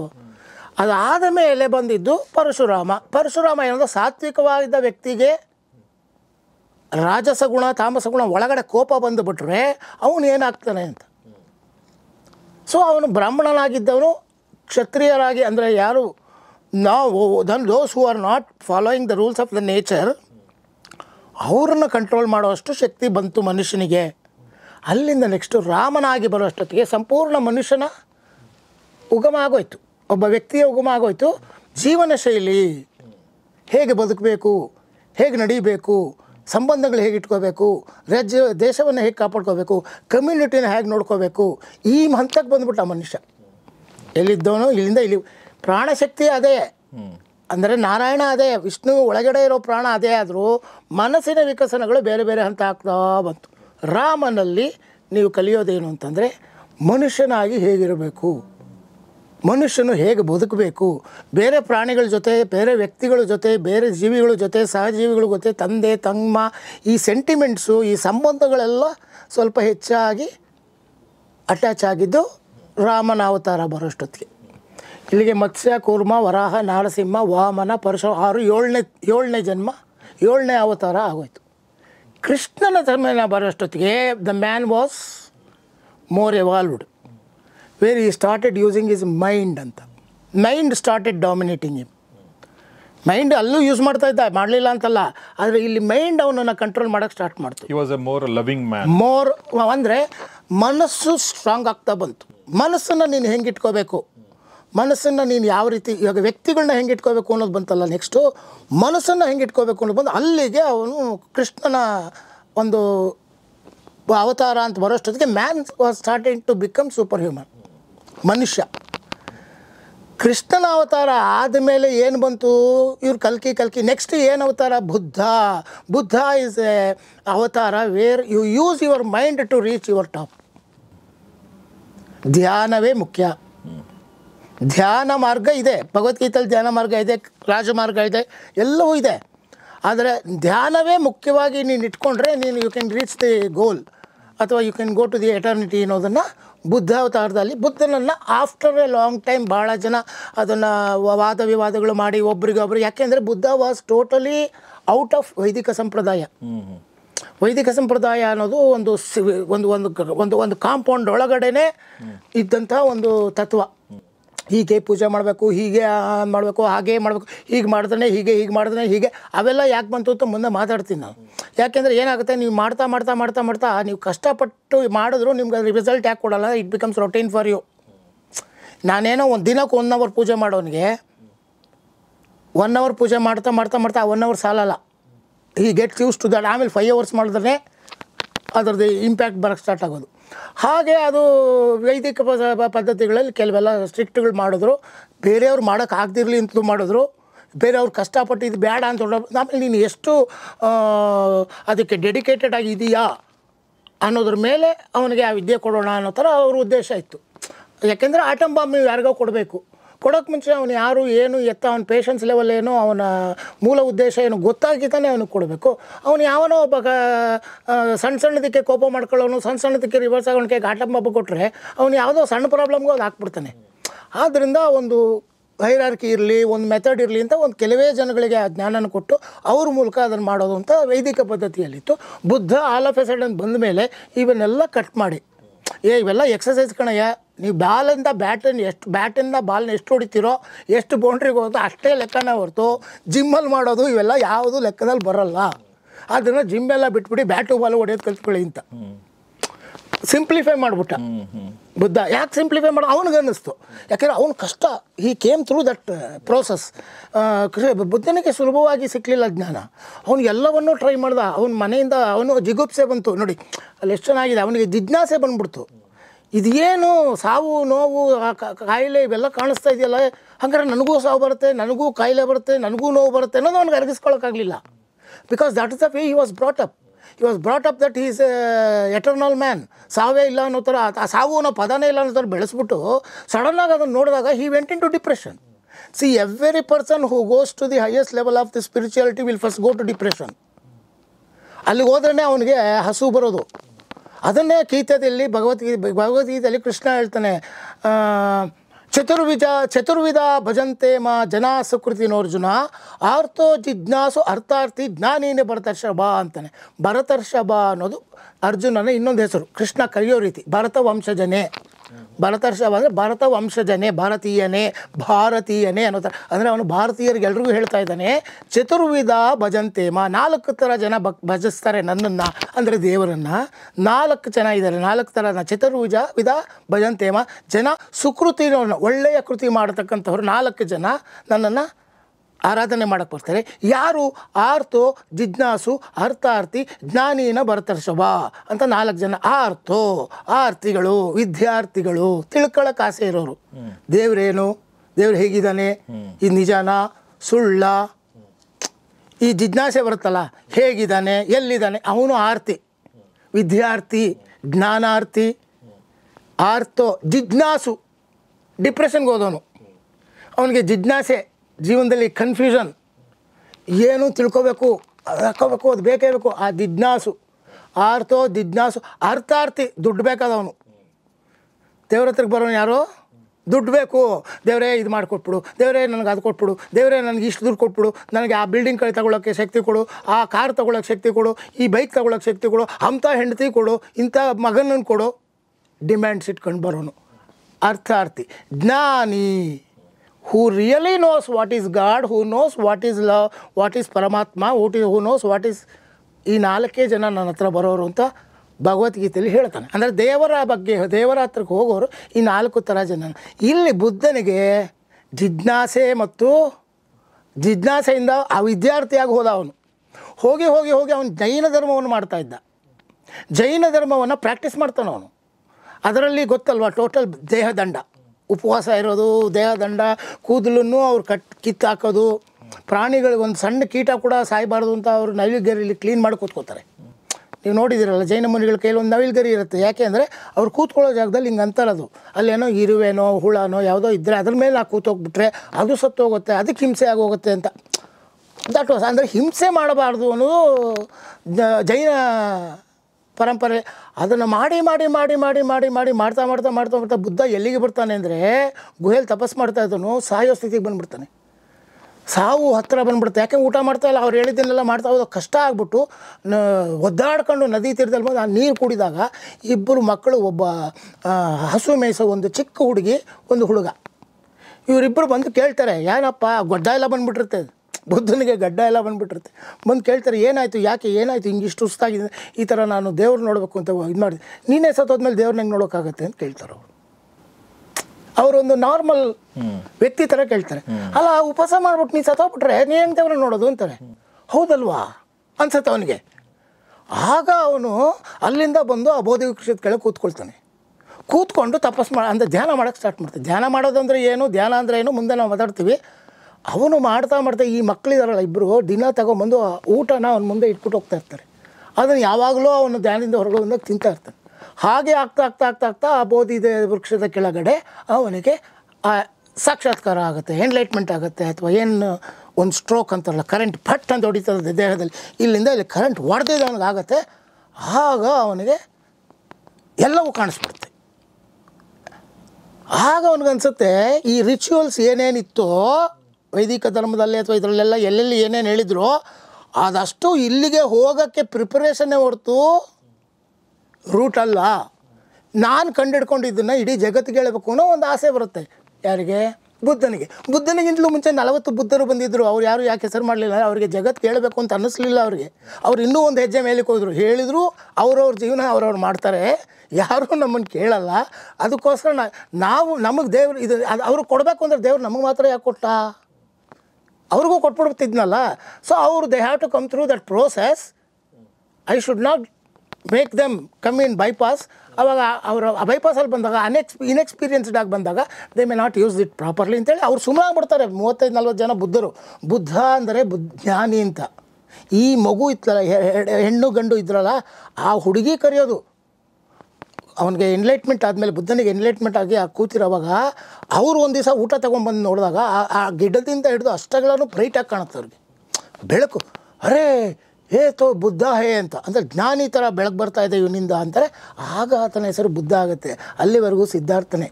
S1: ಅದಾದ ಮೇಲೆ ಬಂದಿದ್ದು ಪರಶುರಾಮ ಪರಶುರಾಮ ಏನಂದ್ರೆ ಸಾತ್ವಿಕವಾಗಿದ್ದ ವ್ಯಕ್ತಿಗೆ ರಾಜಸ ಗುಣ ತಾಮಸ ಗುಣ ಒಳಗಡೆ ಕೋಪ ಬಂದುಬಿಟ್ರೆ ಅವನು ಏನಾಗ್ತಾನೆ ಅಂತ ಸೊ ಅವನು ಬ್ರಾಹ್ಮಣನಾಗಿದ್ದವನು ಕ್ಷತ್ರಿಯರಾಗಿ ಅಂದರೆ ಯಾರು ನಾವು then those who are not following the rules of the nature ಅವ್ರನ್ನ ಕಂಟ್ರೋಲ್ ಮಾಡೋಷ್ಟು ಶಕ್ತಿ ಬಂತು ಮನುಷ್ಯನಿಗೆ ಅಲ್ಲಿಂದ ನೆಕ್ಸ್ಟು ರಾಮನಾಗಿ ಬರೋಷ್ಟೊತ್ತಿಗೆ ಸಂಪೂರ್ಣ ಮನುಷ್ಯನ ಉಗಮ ಆಗೋಯ್ತು ಒಬ್ಬ ವ್ಯಕ್ತಿಯ ಉಗಮ ಆಗೋಯ್ತು ಜೀವನ ಶೈಲಿ ಹೇಗೆ ಬದುಕಬೇಕು ಹೇಗೆ ನಡೀಬೇಕು ಸಂಬಂಧಗಳು ಹೇಗೆ ಇಟ್ಕೋಬೇಕು ರಾಜ್ಯ ದೇಶವನ್ನು ಹೇಗೆ ಕಾಪಾಡ್ಕೋಬೇಕು ಕಮ್ಯುನಿಟಿನ ಹೇಗೆ ನೋಡ್ಕೋಬೇಕು ಈ ಹಂತಕ್ಕೆ ಬಂದ್ಬಿಟ್ಟ ಮನುಷ್ಯ ಎಲ್ಲಿದ್ದವನು ಇಲ್ಲಿಂದ ಇಲ್ಲಿ ಪ್ರಾಣಶಕ್ತಿ ಅದೇ ಅಂದರೆ ನಾರಾಯಣ ಅದೇ ವಿಷ್ಣು ಒಳಗಡೆ ಇರೋ ಪ್ರಾಣ ಅದೇ ಆದರೂ ಮನಸ್ಸಿನ ವಿಕಸನಗಳು ಬೇರೆ ಬೇರೆ ಹಂತ ಆಗ್ತಾ ಬಂತು ರಾಮನಲ್ಲಿ ನೀವು ಕಲಿಯೋದೇನು ಅಂತಂದರೆ ಮನುಷ್ಯನಾಗಿ ಹೇಗಿರಬೇಕು ಮನುಷ್ಯನು ಹೇಗೆ ಬದುಕಬೇಕು ಬೇರೆ ಪ್ರಾಣಿಗಳ ಜೊತೆ ಬೇರೆ ವ್ಯಕ್ತಿಗಳ ಜೊತೆ ಬೇರೆ ಜೀವಿಗಳ ಜೊತೆ ಸಹಜೀವಿಗಳ ಜೊತೆ ತಂದೆ ತಮ್ಮ ಈ ಸೆಂಟಿಮೆಂಟ್ಸು ಈ ಸಂಬಂಧಗಳೆಲ್ಲ ಸ್ವಲ್ಪ ಹೆಚ್ಚಾಗಿ ಅಟ್ಯಾಚ್ ಆಗಿದ್ದು ರಾಮನ ಅವತಾರ ಬರೋಷ್ಟೊತ್ತಿಗೆ ಇಲ್ಲಿಗೆ ಮತ್ಸ್ಯ ಕೂರ್ಮ ವರಾಹ ನಾರಸಿಂಹ ವಾಮನ ಪರಶು ಆರು ಏಳನೇ ಏಳನೇ ಜನ್ಮ ಏಳನೇ ಅವತಾರ ಆಗೋಯ್ತು ಕೃಷ್ಣನ ಬರೋ ಬರೋಷ್ಟೊತ್ತಿಗೆ the man was more evolved where he started using his mind ಅಂತ mind started dominating him mind ಅಲ್ಲೂ ಯೂಸ್ ಮಾಡ್ತಾ ಇದ್ದ ಮಾಡಲಿಲ್ಲ ಅಂತಲ್ಲ ಆದರೆ ಇಲ್ಲಿ ಮೈಂಡ್ ಅವನನ್ನು ಕಂಟ್ರೋಲ್ ಮಾಡೋಕ್ಕೆ ಸ್ಟಾರ್ಟ್ ಮಾಡ್ತು ಮೋರ್ ಲವಿಂಗ್ ಮ್ಯಾನ್ ಮೋರ್ ಅಂದರೆ ಮನಸ್ಸು ಸ್ಟ್ರಾಂಗ್ ಆಗ್ತಾ ಬಂತು ಮನಸ್ಸನ್ನು ನೀನು ಹೆಂಗೆ ಇಟ್ಕೋಬೇಕು ಮನಸ್ಸನ್ನು ನೀನು ಯಾವ ರೀತಿ ಇವಾಗ ವ್ಯಕ್ತಿಗಳನ್ನ ಹೆಂಗೆ ಇಟ್ಕೋಬೇಕು ಅನ್ನೋದು ಬಂತಲ್ಲ ನೆಕ್ಸ್ಟು ಮನಸ್ಸನ್ನು ಹೆಂಗೆ ಇಟ್ಕೋಬೇಕು ಅನ್ನೋದು ಬಂದು ಅಲ್ಲಿಗೆ ಅವನು ಕೃಷ್ಣನ ಒಂದು ಅವತಾರ ಅಂತ ಬರೋಷ್ಟೊತ್ತಿಗೆ man was starting to become super human ಮನುಷ್ಯ ಕೃಷ್ಣನ ಅವತಾರ ಆದಮೇಲೆ ಏನು ಬಂತು ಇವ್ರು ಕಲ್ಕಿ ಕಲ್ಕಿ ನೆಕ್ಸ್ಟ್ ಏನು ಅವತಾರ Buddha Buddha is a avatar where you use your mind to reach your top ಧ್ಯಾನವೇ ಮುಖ್ಯ ಧ್ಯಾನ ಮಾರ್ಗ ಇದೆ ಭಗವದ್ಗೀತೆಯಲ್ಲಿ ಧ್ಯಾನ ಮಾರ್ಗ ಇದೆ ರಾಜಮಾರ್ಗ ಇದೆ ಎಲ್ಲವೂ ಇದೆ ಆದರೆ ಧ್ಯಾನವೇ ಮುಖ್ಯವಾಗಿ ನೀನು ಇಟ್ಕೊಂಡ್ರೆ ನೀನು you can reach the goal ಅಥವಾ you can go to the eternity ಅನ್ನೋದನ್ನು ಬುದ್ಧಾವತಾರದಲ್ಲಿ ಬುದ್ಧನನ್ನು ಆಫ್ಟರ್ ಎ ಲಾಂಗ್ ಟೈಮ್ ಭಾಳ ಜನ ಅದನ್ನು ವಾದ ವಿವಾದಗಳು ಮಾಡಿ ಒಬ್ರಿಗೊಬ್ರು ಯಾಕೆಂದರೆ Buddha was totally out of ವೈದಿಕ ಸಂಪ್ರದಾಯ ವೈದಿಕ ಸಂಪ್ರದಾಯ ಅನ್ನೋದು ಒಂದು ಒಂದು ಒಂದು ಒಂದು ಒಂದು ಕಾಂಪೌಂಡ್ ಒಳಗಡೆನೇ ಇದ್ದಂಥ ಒಂದು ತತ್ವ ಹೀಗೆ ಪೂಜೆ ಮಾಡಬೇಕು ಹೀಗೆ ಮಾಡಬೇಕು ಹಾಗೆ ಮಾಡಬೇಕು ಹೀಗೆ ಮಾಡಿದ್ರೆ ಹೀಗೆ ಹೀಗೆ ಮಾಡಿದ್ರೆ ಹೀಗೆ ಅವೆಲ್ಲ ಯಾಕೆ ಬಂತು ಅಂತ ಮುಂದೆ ಮಾತಾಡ್ತೀನಿ ನಾನು ಯಾಕೆಂದರೆ ಏನಾಗುತ್ತೆ ನೀವು ಮಾಡ್ತಾ ಮಾಡ್ತಾ ಮಾಡ್ತಾ ಮಾಡ್ತಾ ನೀವು ಕಷ್ಟಪಟ್ಟು ಮಾಡಿದ್ರು ನಿಮ್ಗೆ ರಿಸಲ್ಟ್ ಯಾಕೆ ಕೊಡಲ್ಲ it becomes routine for you ನಾನೇನೋ ಒಂದು ದಿನಕ್ಕೆ ಒನ್ ಅವರ್ ಪೂಜೆ ಮಾಡೋನಿಗೆ ಒನ್ ಅವರ್ ಪೂಜೆ ಮಾಡ್ತಾ ಮಾಡ್ತಾ ಮಾಡ್ತಾ ಒನ್ ಅವರ್ ಸಾಲಲ್ಲ he get use to that ಆಮೇಲೆ ಫೈವ್ ಅವರ್ಸ್ ಮಾಡಿದ್ರೆ ಅದ್ರದ್ದು ಇಂಪ್ಯಾಕ್ಟ್ ಬರೋಕ್ಕೆ ಸ್ಟಾರ್ಟ್ ಆಗೋದು ಹಾಗೆ ಅದು ವೈದಿಕ ಪದ್ಧತಿಗಳಲ್ಲಿ ಕೆಲವೆಲ್ಲ ಸ್ಟ್ರಿಕ್ಟ್ಗಳು ಮಾಡಿದ್ರು ಬೇರೆಯವ್ರು ಆಗ್ದಿರಲಿ ಅಂತಲೂ ಮಾಡಿದ್ರು ಬೇರೆಯವ್ರು ಕಷ್ಟಪಟ್ಟು ಇದು ಬೇಡ ಅಂತ ಆಮೇಲೆ ನೀನು ಎಷ್ಟು ಅದಕ್ಕೆ ಡೆಡಿಕೇಟೆಡ್ ಆಗಿದೆಯಾ ಅನ್ನೋದ್ರ ಮೇಲೆ ಅವನಿಗೆ ಆ ವಿದ್ಯೆ ಕೊಡೋಣ ಅನ್ನೋ ಥರ ಅವ್ರ ಉದ್ದೇಶ ಇತ್ತು ಯಾಕೆಂದರೆ ಆಟಮ್ ಬಾಂಬ್ ಯಾರಿಗೋ ಕೊಡಬೇಕು ಕೊಡೋಕ್ಕೆ ಮುಂಚೆ ಅವನು ಯಾರು ಏನು ಎತ್ತ ಅವನ ಪೇಷನ್ಸ್ ಲೆವೆಲ್ ಏನು ಅವನ ಮೂಲ ಉದ್ದೇಶ ಏನು ಗೊತ್ತಾಗಿದ್ದಾನೆ ಅವನಿಗೆ ಕೊಡಬೇಕು ಅವನು ಯಾವನೋ ಒಬ್ಬ ಸಣ್ಣ ಸಣ್ಣದಕ್ಕೆ ಕೋಪ ಮಾಡ್ಕೊಳ್ಳೋನು ಸಣ್ಣ ಸಣ್ಣದಕ್ಕೆ ರಿವರ್ಸ್ ಆಗೋಣಕ್ಕೆ ಘಾಟಂಬ ಕೊಟ್ಟರೆ ಅವ್ನು ಯಾವುದೋ ಸಣ್ಣ ಪ್ರಾಬ್ಲಮ್ಗೂ ಅದು ಹಾಕ್ಬಿಡ್ತಾನೆ ಆದ್ದರಿಂದ ಒಂದು ಹೈರಾರ್ಕಿ ಇರಲಿ ಒಂದು ಮೆಥಡ್ ಇರಲಿ ಅಂತ ಒಂದು ಕೆಲವೇ ಜನಗಳಿಗೆ ಆ ಜ್ಞಾನನ ಕೊಟ್ಟು ಅವ್ರ ಮೂಲಕ ಅದನ್ನು ಮಾಡೋದು ಅಂತ ವೈದಿಕ ಪದ್ಧತಿಯಲ್ಲಿತ್ತು Buddha all of a sudden ಬಂದ ಮೇಲೆ ಇವನ್ನೆಲ್ಲ ಕಟ್ ಮಾಡಿ ಏ ಇವೆಲ್ಲ ಎಕ್ಸಸೈಸ್ ಕಣಯ್ಯ ನೀವು ಬಾಲಿಂದ ಬ್ಯಾಟನ್ನು ಎಷ್ಟು ಬ್ಯಾಟಿಂದ ಬಾಲ್ನ ಎಷ್ಟು ಹೊಡಿತೀರೋ ಎಷ್ಟು ಬೌಂಡ್ರಿಗೆ ಹೋಗುತ್ತೋ ಅಷ್ಟೇ ಲೆಕ್ಕನೇ ಹೊರತು ಜಿಮ್ಮಲ್ಲಿ ಮಾಡೋದು ಇವೆಲ್ಲ ಯಾವುದು ಲೆಕ್ಕದಲ್ಲಿ ಬರೋಲ್ಲ ಅದನ್ನು ಜಿಮ್ಮೆಲ್ಲ ಬಿಟ್ಬಿಟ್ಟು ಬ್ಯಾಟು ಬಾಲು ಹೊಡೆಯೋದು ಕಲ್ತ್ಕೊಳ್ಳಿ ಅಂತ ಸಿಂಪ್ಲಿಫೈ ಮಾಡಿಬಿಟ್ಟ ಬುದ್ಧ ಯಾಕೆ ಸಿಂಪ್ಲಿಫೈ ಮಾಡಿ ಅವನಿಗೆ ಅನ್ನಿಸ್ತು ಯಾಕೆಂದರೆ ಅವ್ನ ಕಷ್ಟ he came through that process ಬುದ್ಧನಿಗೆ ಸುಲಭವಾಗಿ ಸಿಕ್ಕಲಿಲ್ಲ ಜ್ಞಾನ ಅವನು ಎಲ್ಲವನ್ನೂ ಟ್ರೈ ಮಾಡ್ದ ಅವನ ಮನೆಯಿಂದ ಅವನು ಜಿಗುಪ್ಸೆ ಬಂತು ನೋಡಿ ಅಲ್ಲಿ ಎಷ್ಟು ಚೆನ್ನಾಗಿದೆ ಅವನಿಗೆ ಜಿಜ್ಞಾಸೆ ಬಂದ್ಬಿಡ್ತು ಇದೇನು ಸಾವು ನೋವು ಕಾಯಿಲೆ ಇವೆಲ್ಲ ಕಾಣಿಸ್ತಾ ಇದೆಯಲ್ಲ ಹಂಗಾರೆ ನನಗೂ ಸಾವು ಬರುತ್ತೆ ನನಗೂ ಕಾಯಿಲೆ ಬರುತ್ತೆ ನನಗೂ ನೋವು ಬರುತ್ತೆ ಅನ್ನೋದು ಅವ್ನಿಗೆ ಅರಗಿಸ್ಕೊಳಕ್ಕಾಗಲಿಲ್ಲ because that is the way he was brought up he was brought up that is eternal man ಸಾವೇ ಇಲ್ಲ ಅನ್ನೋ ಥರ ಆ ಸಾವು ಅನ್ನೋ ಪದನೇ ಇಲ್ಲ ಅನ್ನೋ ಥರ ಬೆಳೆಸ್ಬಿಟ್ಟು ಸಡನ್ನಾಗಿ ಅದನ್ನು ನೋಡಿದಾಗ he went into depression see every person who goes to the highest level of the spirituality will first go to depression ಅಲ್ಲಿಗೆ ಹೋದ್ರೇ ಅವನಿಗೆ ಹಸು ಬರೋದು ಅದನ್ನೇ ಕೀತದಲ್ಲಿ ಭಗವದ್ಗೀತೆ ಭಗವದ್ಗೀತೆಯಲ್ಲಿ ಕೃಷ್ಣ ಹೇಳ್ತಾನೆ ಚತುರ್ವಿಧ ಚತುರ್ವಿಧ ಭಜಂತೆ ಮಾ ಜನ ನೋರ್ಜುನ ಆರ್ಥೋ ಜಿಜ್ಞಾಸು ಅರ್ಥಾರ್ಥಿ ಭರತರ್ಷ ಬಾ ಅಂತಾನೆ ಬಾ ಅನ್ನೋದು ಅರ್ಜುನನ ಇನ್ನೊಂದು ಹೆಸರು ಕೃಷ್ಣ ಕರೆಯೋ ರೀತಿ ಭರತ ವಂಶಜನೇ ಭರತರ್ಷಭ ಅಂದರೆ ಭಾರತ ವಂಶಜನೇ ಭಾರತೀಯನೇ ಭಾರತೀಯನೇ ಅನ್ನೋ ಥರ ಅಂದರೆ ಅವನು ಭಾರತೀಯರಿಗೆ ಎಲ್ರಿಗೂ ಹೇಳ್ತಾ ಇದ್ದಾನೆ ಚತುರ್ವಿಧ ಭಜಂತೇಮ ನಾಲ್ಕು ಥರ ಜನ ಭಕ್ ಭಜಿಸ್ತಾರೆ ನನ್ನನ್ನು ಅಂದರೆ ದೇವರನ್ನು ನಾಲ್ಕು ಜನ ಇದ್ದಾರೆ ನಾಲ್ಕು ಥರ ಚತುರ್ವಿಧ ವಿಧ ಭಜಂತೇಮ ಜನ ಸುಕೃತಿನ ಒಳ್ಳೆಯ ಕೃತಿ ಮಾಡತಕ್ಕಂಥವ್ರು ನಾಲ್ಕು ಜನ ನನ್ನನ್ನು ಆರಾಧನೆ ಮಾಡಕ್ಕೆ ಬರ್ತಾರೆ ಯಾರು ಆರ್ತೋ ಜಿಜ್ಞಾಸು ಅರ್ಥಾರ್ಥಿ ಜ್ಞಾನೀನ ಭರ್ತರ್ಷಭ ಅಂತ ನಾಲ್ಕು ಜನ ಆರ್ತೋ ಆರ್ತಿಗಳು ವಿದ್ಯಾರ್ಥಿಗಳು ತಿಳ್ಕೊಳ್ಳೋಕೆ ಆಸೆ ಇರೋರು ದೇವ್ರೇನು ದೇವ್ರು ಹೇಗಿದ್ದಾನೆ ಈ ನಿಜಾನ ಸುಳ್ಳ ಈ ಜಿಜ್ಞಾಸೆ ಬರುತ್ತಲ್ಲ ಹೇಗಿದ್ದಾನೆ ಎಲ್ಲಿದ್ದಾನೆ ಅವನು ಆರ್ತಿ ವಿದ್ಯಾರ್ಥಿ ಜ್ಞಾನಾರ್ಥಿ ಆರ್ತೋ ಜಿಜ್ಞಾಸು ಡಿಪ್ರೆಷನ್ಗೆ ಹೋದವನು ಅವನಿಗೆ ಜಿಜ್ಞಾಸೆ ಜೀವನದಲ್ಲಿ ಕನ್ಫ್ಯೂಷನ್ ಏನು ತಿಳ್ಕೋಬೇಕು ಹಾಕೋಬೇಕು ಅದು ಬೇಕೇ ಬೇಕು ಆ ದಿಜ್ಞಾಸು ಆರ್ತೋ ದಿಜ್ಞಾಸು ಅರ್ಥಾರ್ಥಿ ದುಡ್ಡು ಬೇಕಾದವನು ದೇವ್ರ ಹತ್ರಕ್ಕೆ ಬರೋನು ಯಾರೋ ದುಡ್ಡು ಬೇಕು ದೇವರೇ ಇದು ಮಾಡಿಕೊಟ್ಬಿಡು ದೇವರೇ ನನಗೆ ಅದು ಕೊಟ್ಬಿಡು ದೇವರೇ ನನಗೆ ಇಷ್ಟು ದುಡ್ಡು ಕೊಟ್ಬಿಡು ನನಗೆ ಆ ಬಿಲ್ಡಿಂಗ್ ಕಡೆ ತಗೊಳ್ಳೋಕ್ಕೆ ಶಕ್ತಿ ಕೊಡು ಆ ಕಾರ್ ತಗೊಳ್ಳೋಕ್ಕೆ ಶಕ್ತಿ ಕೊಡು ಈ ಬೈಕ್ ತಗೊಳ್ಳೋಕ್ಕೆ ಶಕ್ತಿ ಕೊಡು ಅಂಥ ಹೆಂಡತಿ ಕೊಡು ಇಂಥ ಮಗನನ್ನು ಕೊಡು ಡಿಮ್ಯಾಂಡ್ಸ್ ಇಟ್ಕೊಂಡು ಬರೋನು ಅರ್ಥಾರ್ಥಿ ಜ್ಞಾನಿ who really knows what is God, who knows what is love, what is Paramatma, who, who knows what is ಈ ನಾಲ್ಕೇ ಜನ ನನ್ನ ಹತ್ರ ಬರೋರು ಅಂತ ಭಗವದ್ಗೀತೆಯಲ್ಲಿ ಹೇಳ್ತಾನೆ ಅಂದರೆ ದೇವರ ಬಗ್ಗೆ ದೇವರ ಹತ್ರಕ್ಕೆ ಹೋಗೋರು ಈ ನಾಲ್ಕು ಥರ ಜನ ಇಲ್ಲಿ ಬುದ್ಧನಿಗೆ ಜಿಜ್ಞಾಸೆ ಮತ್ತು ಜಿಜ್ಞಾಸೆಯಿಂದ ಆ ವಿದ್ಯಾರ್ಥಿಯಾಗಿ ಹೋದ ಅವನು ಹೋಗಿ ಹೋಗಿ ಹೋಗಿ ಅವನು ಜೈನ ಧರ್ಮವನ್ನು ಮಾಡ್ತಾ ಇದ್ದ ಜೈನ ಧರ್ಮವನ್ನು ಪ್ರಾಕ್ಟೀಸ್ ಮಾಡ್ತಾನೆ ಅವನು ಅದರಲ್ಲಿ ಗೊತ್ತಲ್ವ ಟೋಟಲ್ ದೇಹದಂಡ ಉಪವಾಸ ಇರೋದು ದೇಹದಂಡ ಕೂದಲನ್ನು ಅವ್ರು ಕಟ್ ಕಿತ್ತಾಕೋದು ಪ್ರಾಣಿಗಳಿಗೆ ಒಂದು ಸಣ್ಣ ಕೀಟ ಕೂಡ ಸಾಯಬಾರ್ದು ಅಂತ ಅವರು ನವಿಲುಗರಿಲಿ ಕ್ಲೀನ್ ಮಾಡಿ ಕೂತ್ಕೋತಾರೆ ನೀವು ನೋಡಿದಿರಲ್ಲ ಜೈನ ಮುನಿಗಳ ಕೈಯಲ್ಲಿ ಒಂದು ನವಿಲುಗರಿ ಇರುತ್ತೆ ಯಾಕೆ ಅಂದರೆ ಅವ್ರು ಕೂತ್ಕೊಳ್ಳೋ ಜಾಗದಲ್ಲಿ ಹಿಂಗೆ ಅಂತಾರದು ಅಲ್ಲೇನೋ ಇರುವೆನೋ ಹುಳನೋ ಯಾವುದೋ ಇದ್ದರೆ ಅದ್ರ ಮೇಲೆ ನಾವು ಕೂತೋಗ್ಬಿಟ್ರೆ ಅದು ಸತ್ತು ಹೋಗುತ್ತೆ ಅದಕ್ಕೆ ಹಿಂಸೆ ಆಗೋಗುತ್ತೆ ಅಂತ ದಟ್ ಅಂದರೆ ಹಿಂಸೆ ಮಾಡಬಾರ್ದು ಅನ್ನೋದು ಜೈನ ಪರಂಪರೆ ಅದನ್ನು ಮಾಡಿ ಮಾಡಿ ಮಾಡಿ ಮಾಡಿ ಮಾಡಿ ಮಾಡಿ ಮಾಡ್ತಾ ಮಾಡ್ತಾ ಮಾಡ್ತಾ ಮಾಡ್ತಾ ಬುದ್ಧ ಎಲ್ಲಿಗೆ ಬರ್ತಾನೆ ಅಂದರೆ ಗುಹೆಯಲ್ಲಿ ತಪಸ್ ಮಾಡ್ತಾ ಇದ್ದನು ಸಾಯೋ ಸ್ಥಿತಿಗೆ ಬಂದುಬಿಡ್ತಾನೆ ಸಾವು ಹತ್ತಿರ ಬಂದ್ಬಿಡುತ್ತೆ ಯಾಕೆ ಊಟ ಮಾಡ್ತಾ ಇಲ್ಲ ಅವ್ರು ಹೇಳಿದ್ದನ್ನೆಲ್ಲ ಮಾಡ್ತಾ ಹೋದಾಗ ಕಷ್ಟ ಆಗ್ಬಿಟ್ಟು ಒದ್ದಾಡ್ಕೊಂಡು ನದಿ ತೀರದಲ್ಲಿ ಬಂದು ಆ ನೀರು ಕುಡಿದಾಗ ಇಬ್ಬರು ಮಕ್ಕಳು ಒಬ್ಬ ಹಸು ಮೇಯಿಸೋ ಒಂದು ಚಿಕ್ಕ ಹುಡುಗಿ ಒಂದು ಹುಡುಗ ಇವರಿಬ್ಬರು ಬಂದು ಕೇಳ್ತಾರೆ ಏನಪ್ಪ ಗೊಡ್ಡ ಎಲ್ಲ ಬಂದುಬಿಟ್ಟಿರ್ತದೆ ಬುದ್ಧನಿಗೆ ಗಡ್ಡ ಎಲ್ಲ ಬಂದುಬಿಟ್ಟಿರುತ್ತೆ ಬಂದು ಕೇಳ್ತಾರೆ ಏನಾಯಿತು ಯಾಕೆ ಏನಾಯಿತು ಹಿಂಗಿಷ್ಟು ಸುಸ್ತಾಗಿದೆ ಈ ಥರ ನಾನು ದೇವ್ರು ನೋಡಬೇಕು ಅಂತ ಇದು ಮಾಡಿದೆ ನೀನೇ ಸತ್ತೋದ್ಮೇಲೆ ದೇವ್ರನ್ನ ಹೆಂಗೆ ನೋಡೋಕ್ಕಾಗತ್ತೆ ಅಂತ ಕೇಳ್ತಾರೆ ಅವರು ಅವರೊಂದು ನಾರ್ಮಲ್ ವ್ಯಕ್ತಿ ಥರ ಕೇಳ್ತಾರೆ ಅಲ್ಲ ಉಪವಾಸ ಮಾಡ್ಬಿಟ್ಟು ನೀನು ಸತ್ತೋಗ್ಬಿಟ್ರೆ ನೀನು ಹೆಂಗೆ ದೇವ್ರನ್ನ ನೋಡೋದು ಅಂತಾರೆ ಹೌದಲ್ವಾ ಅನ್ಸತ್ತೆ ಅವನಿಗೆ ಆಗ ಅವನು ಅಲ್ಲಿಂದ ಬಂದು ಆ ಬೋಧಿ ವೃಕ್ಷದ ಕೆಳಗೆ ಕೂತ್ಕೊಳ್ತಾನೆ ಕೂತ್ಕೊಂಡು ತಪಸ್ ಮಾಡಿ ಅಂದರೆ ಧ್ಯಾನ ಮಾಡೋಕ್ಕೆ ಸ್ಟಾರ್ಟ್ ಮಾಡ್ತಾನೆ ಧ್ಯಾನ ಮಾಡೋದಂದ್ರೆ ಏನು ಧ್ಯಾನ ಅಂದರೆ ಏನು ಮುಂದೆ ನಾವು ಮಾತಾಡ್ತೀವಿ ಅವನು ಮಾಡ್ತಾ ಮಾಡ್ತಾ ಈ ಮಕ್ಕಳಿದಾರಲ್ಲ ಇಬ್ಬರು ದಿನ ತಗೊಂಬಂದು ಊಟನ ಅವನ ಮುಂದೆ ಇಟ್ಬಿಟ್ಟು ಹೋಗ್ತಾ ಇರ್ತಾರೆ ಅದನ್ನು ಯಾವಾಗಲೂ ಅವನು ಧ್ಯಾನದಿಂದ ಹೊರಗಡೆ ಬಂದಾಗ ತಿಂತಾ ಇರ್ತಾನೆ ಹಾಗೆ ಆಗ್ತಾ ಆಗ್ತಾ ಆಗ್ತಾ ಆಗ್ತಾ ಆ ಬೋಧಿದೆ ವೃಕ್ಷದ ಕೆಳಗಡೆ ಅವನಿಗೆ ಸಾಕ್ಷಾತ್ಕಾರ ಆಗುತ್ತೆ ಎನ್ಲೈಟ್ಮೆಂಟ್ ಆಗುತ್ತೆ ಅಥವಾ ಏನು ಒಂದು ಸ್ಟ್ರೋಕ್ ಅಂತಾರಲ್ಲ ಕರೆಂಟ್ ಫಟ್ ಅಂತ ಹೊಡಿತದೆ ದೇಹದಲ್ಲಿ ಇಲ್ಲಿಂದ ಇಲ್ಲಿ ಕರೆಂಟ್ ಹೊಡೆದಿದೆ ಆಗ ಅವನಿಗೆ ಎಲ್ಲವೂ ಕಾಣಿಸ್ಬಿಡುತ್ತೆ ಆಗ ಅವನಿಗನ್ಸುತ್ತೆ ಈ ರಿಚುವಲ್ಸ್ ಏನೇನಿತ್ತೋ ವೈದಿಕ ಧರ್ಮದಲ್ಲಿ ಅಥವಾ ಇದರಲ್ಲೆಲ್ಲ ಎಲ್ಲೆಲ್ಲಿ ಏನೇನು ಹೇಳಿದ್ರು ಅದಷ್ಟು ಇಲ್ಲಿಗೆ ಹೋಗೋಕ್ಕೆ ಪ್ರಿಪರೇಷನ್ನೇ ಹೊರತು ರೂಟ್ ಅಲ್ಲ ನಾನು ಕಂಡಿಡ್ಕೊಂಡಿದ್ದನ್ನು ಇಡೀ ಜಗತ್ತಿಗೆ ಹೇಳಬೇಕು ಅನ್ನೋ ಒಂದು ಆಸೆ ಬರುತ್ತೆ ಯಾರಿಗೆ ಬುದ್ಧನಿಗೆ ಬುದ್ಧನಿಗಿಂತಲೂ ಮುಂಚೆ ನಲವತ್ತು ಬುದ್ಧರು ಬಂದಿದ್ದರು ಅವ್ರು ಯಾರು ಯಾಕೆ ಹೆಸರು ಮಾಡಲಿಲ್ಲ ಅವರಿಗೆ ಜಗತ್ತು ಕೇಳಬೇಕು ಅಂತ ಅನ್ನಿಸ್ಲಿಲ್ಲ ಅವ್ರಿಗೆ ಅವ್ರು ಇನ್ನೂ ಒಂದು ಹೆಜ್ಜೆ ಮೇಲಕ್ಕೆ ಹೋದರು ಹೇಳಿದರು ಅವ್ರವ್ರ ಜೀವನ ಅವ್ರವ್ರು ಮಾಡ್ತಾರೆ ಯಾರೂ ನಮ್ಮನ್ನು ಕೇಳಲ್ಲ ಅದಕ್ಕೋಸ್ಕರ ನಾವು ನಮಗೆ ದೇವ್ರು ಇದು ಅದು ಅವ್ರಿಗೆ ಕೊಡಬೇಕು ಅಂದ್ರೆ ದೇವ್ರು ನಮಗೆ ಮಾತ್ರ ಯಾಕೆ ಕೊಟ್ಟ ಅವ್ರಿಗೂ ಕೊಟ್ಬಿಡ್ತಿದ್ನಲ್ಲ ಸೊ ಅವರು they have to come through that process I should not make them come in bypass ಅವಾಗ ಅವರು ಬೈಪಾಸಲ್ಲಿ ಬಂದಾಗ ಅನ್ಎಕ್ಸ್ ಇನ್ಎಕ್ಸ್ಪೀರಿಯನ್ಸ್ಡ್ ಆಗಿ ಬಂದಾಗ they may not use it properly ಅಂತೇಳಿ ಅವ್ರು ಸುಮ್ಮನೆ ಆಗ್ಬಿಡ್ತಾರೆ ಮೂವತ್ತೈದು ನಲ್ವತ್ತು ಜನ ಬುದ್ಧರು ಬುದ್ಧ ಅಂದರೆ ಬುದ್ಧ ಜ್ಞಾನಿ ಅಂತ ಈ ಮಗು ಇತ್ತಲ್ಲ ಹೆಣ್ಣು ಗಂಡು ಇದ್ರಲ್ಲ ಆ ಹುಡುಗಿ ಕರೆಯೋದು ಅವನಿಗೆ ಎನ್ಲೈಟ್ಮೆಂಟ್ ಆದಮೇಲೆ ಬುದ್ಧನಿಗೆ ಎನ್ಲೈಟ್ಮೆಂಟ್ ಆಗಿ ಆ ಕೂತಿರೋವಾಗ ಅವರು ಒಂದು ದಿವಸ ಊಟ ತೊಗೊಂಬಂದು ನೋಡಿದಾಗ ಆ ಗಿಡದಿಂದ ಹಿಡಿದು ಅಷ್ಟಗಳನ್ನು ಬ್ರೈಟಾಗಿ ಕಾಣುತ್ತೆ ಅವ್ರಿಗೆ ಬೆಳಕು ಅರೇ ಹೇ ತೋ ಬುದ್ಧ ಹೇ ಅಂತ ಅಂದರೆ ಜ್ಞಾನಿ ಥರ ಬೆಳಕು ಬರ್ತಾ ಇದೆ ಇವನಿಂದ ಅಂತಾರೆ ಆಗ ಆತನ ಹೆಸರು ಬುದ್ಧ ಆಗುತ್ತೆ ಅಲ್ಲಿವರೆಗೂ ಸಿದ್ಧಾರ್ಥನೇ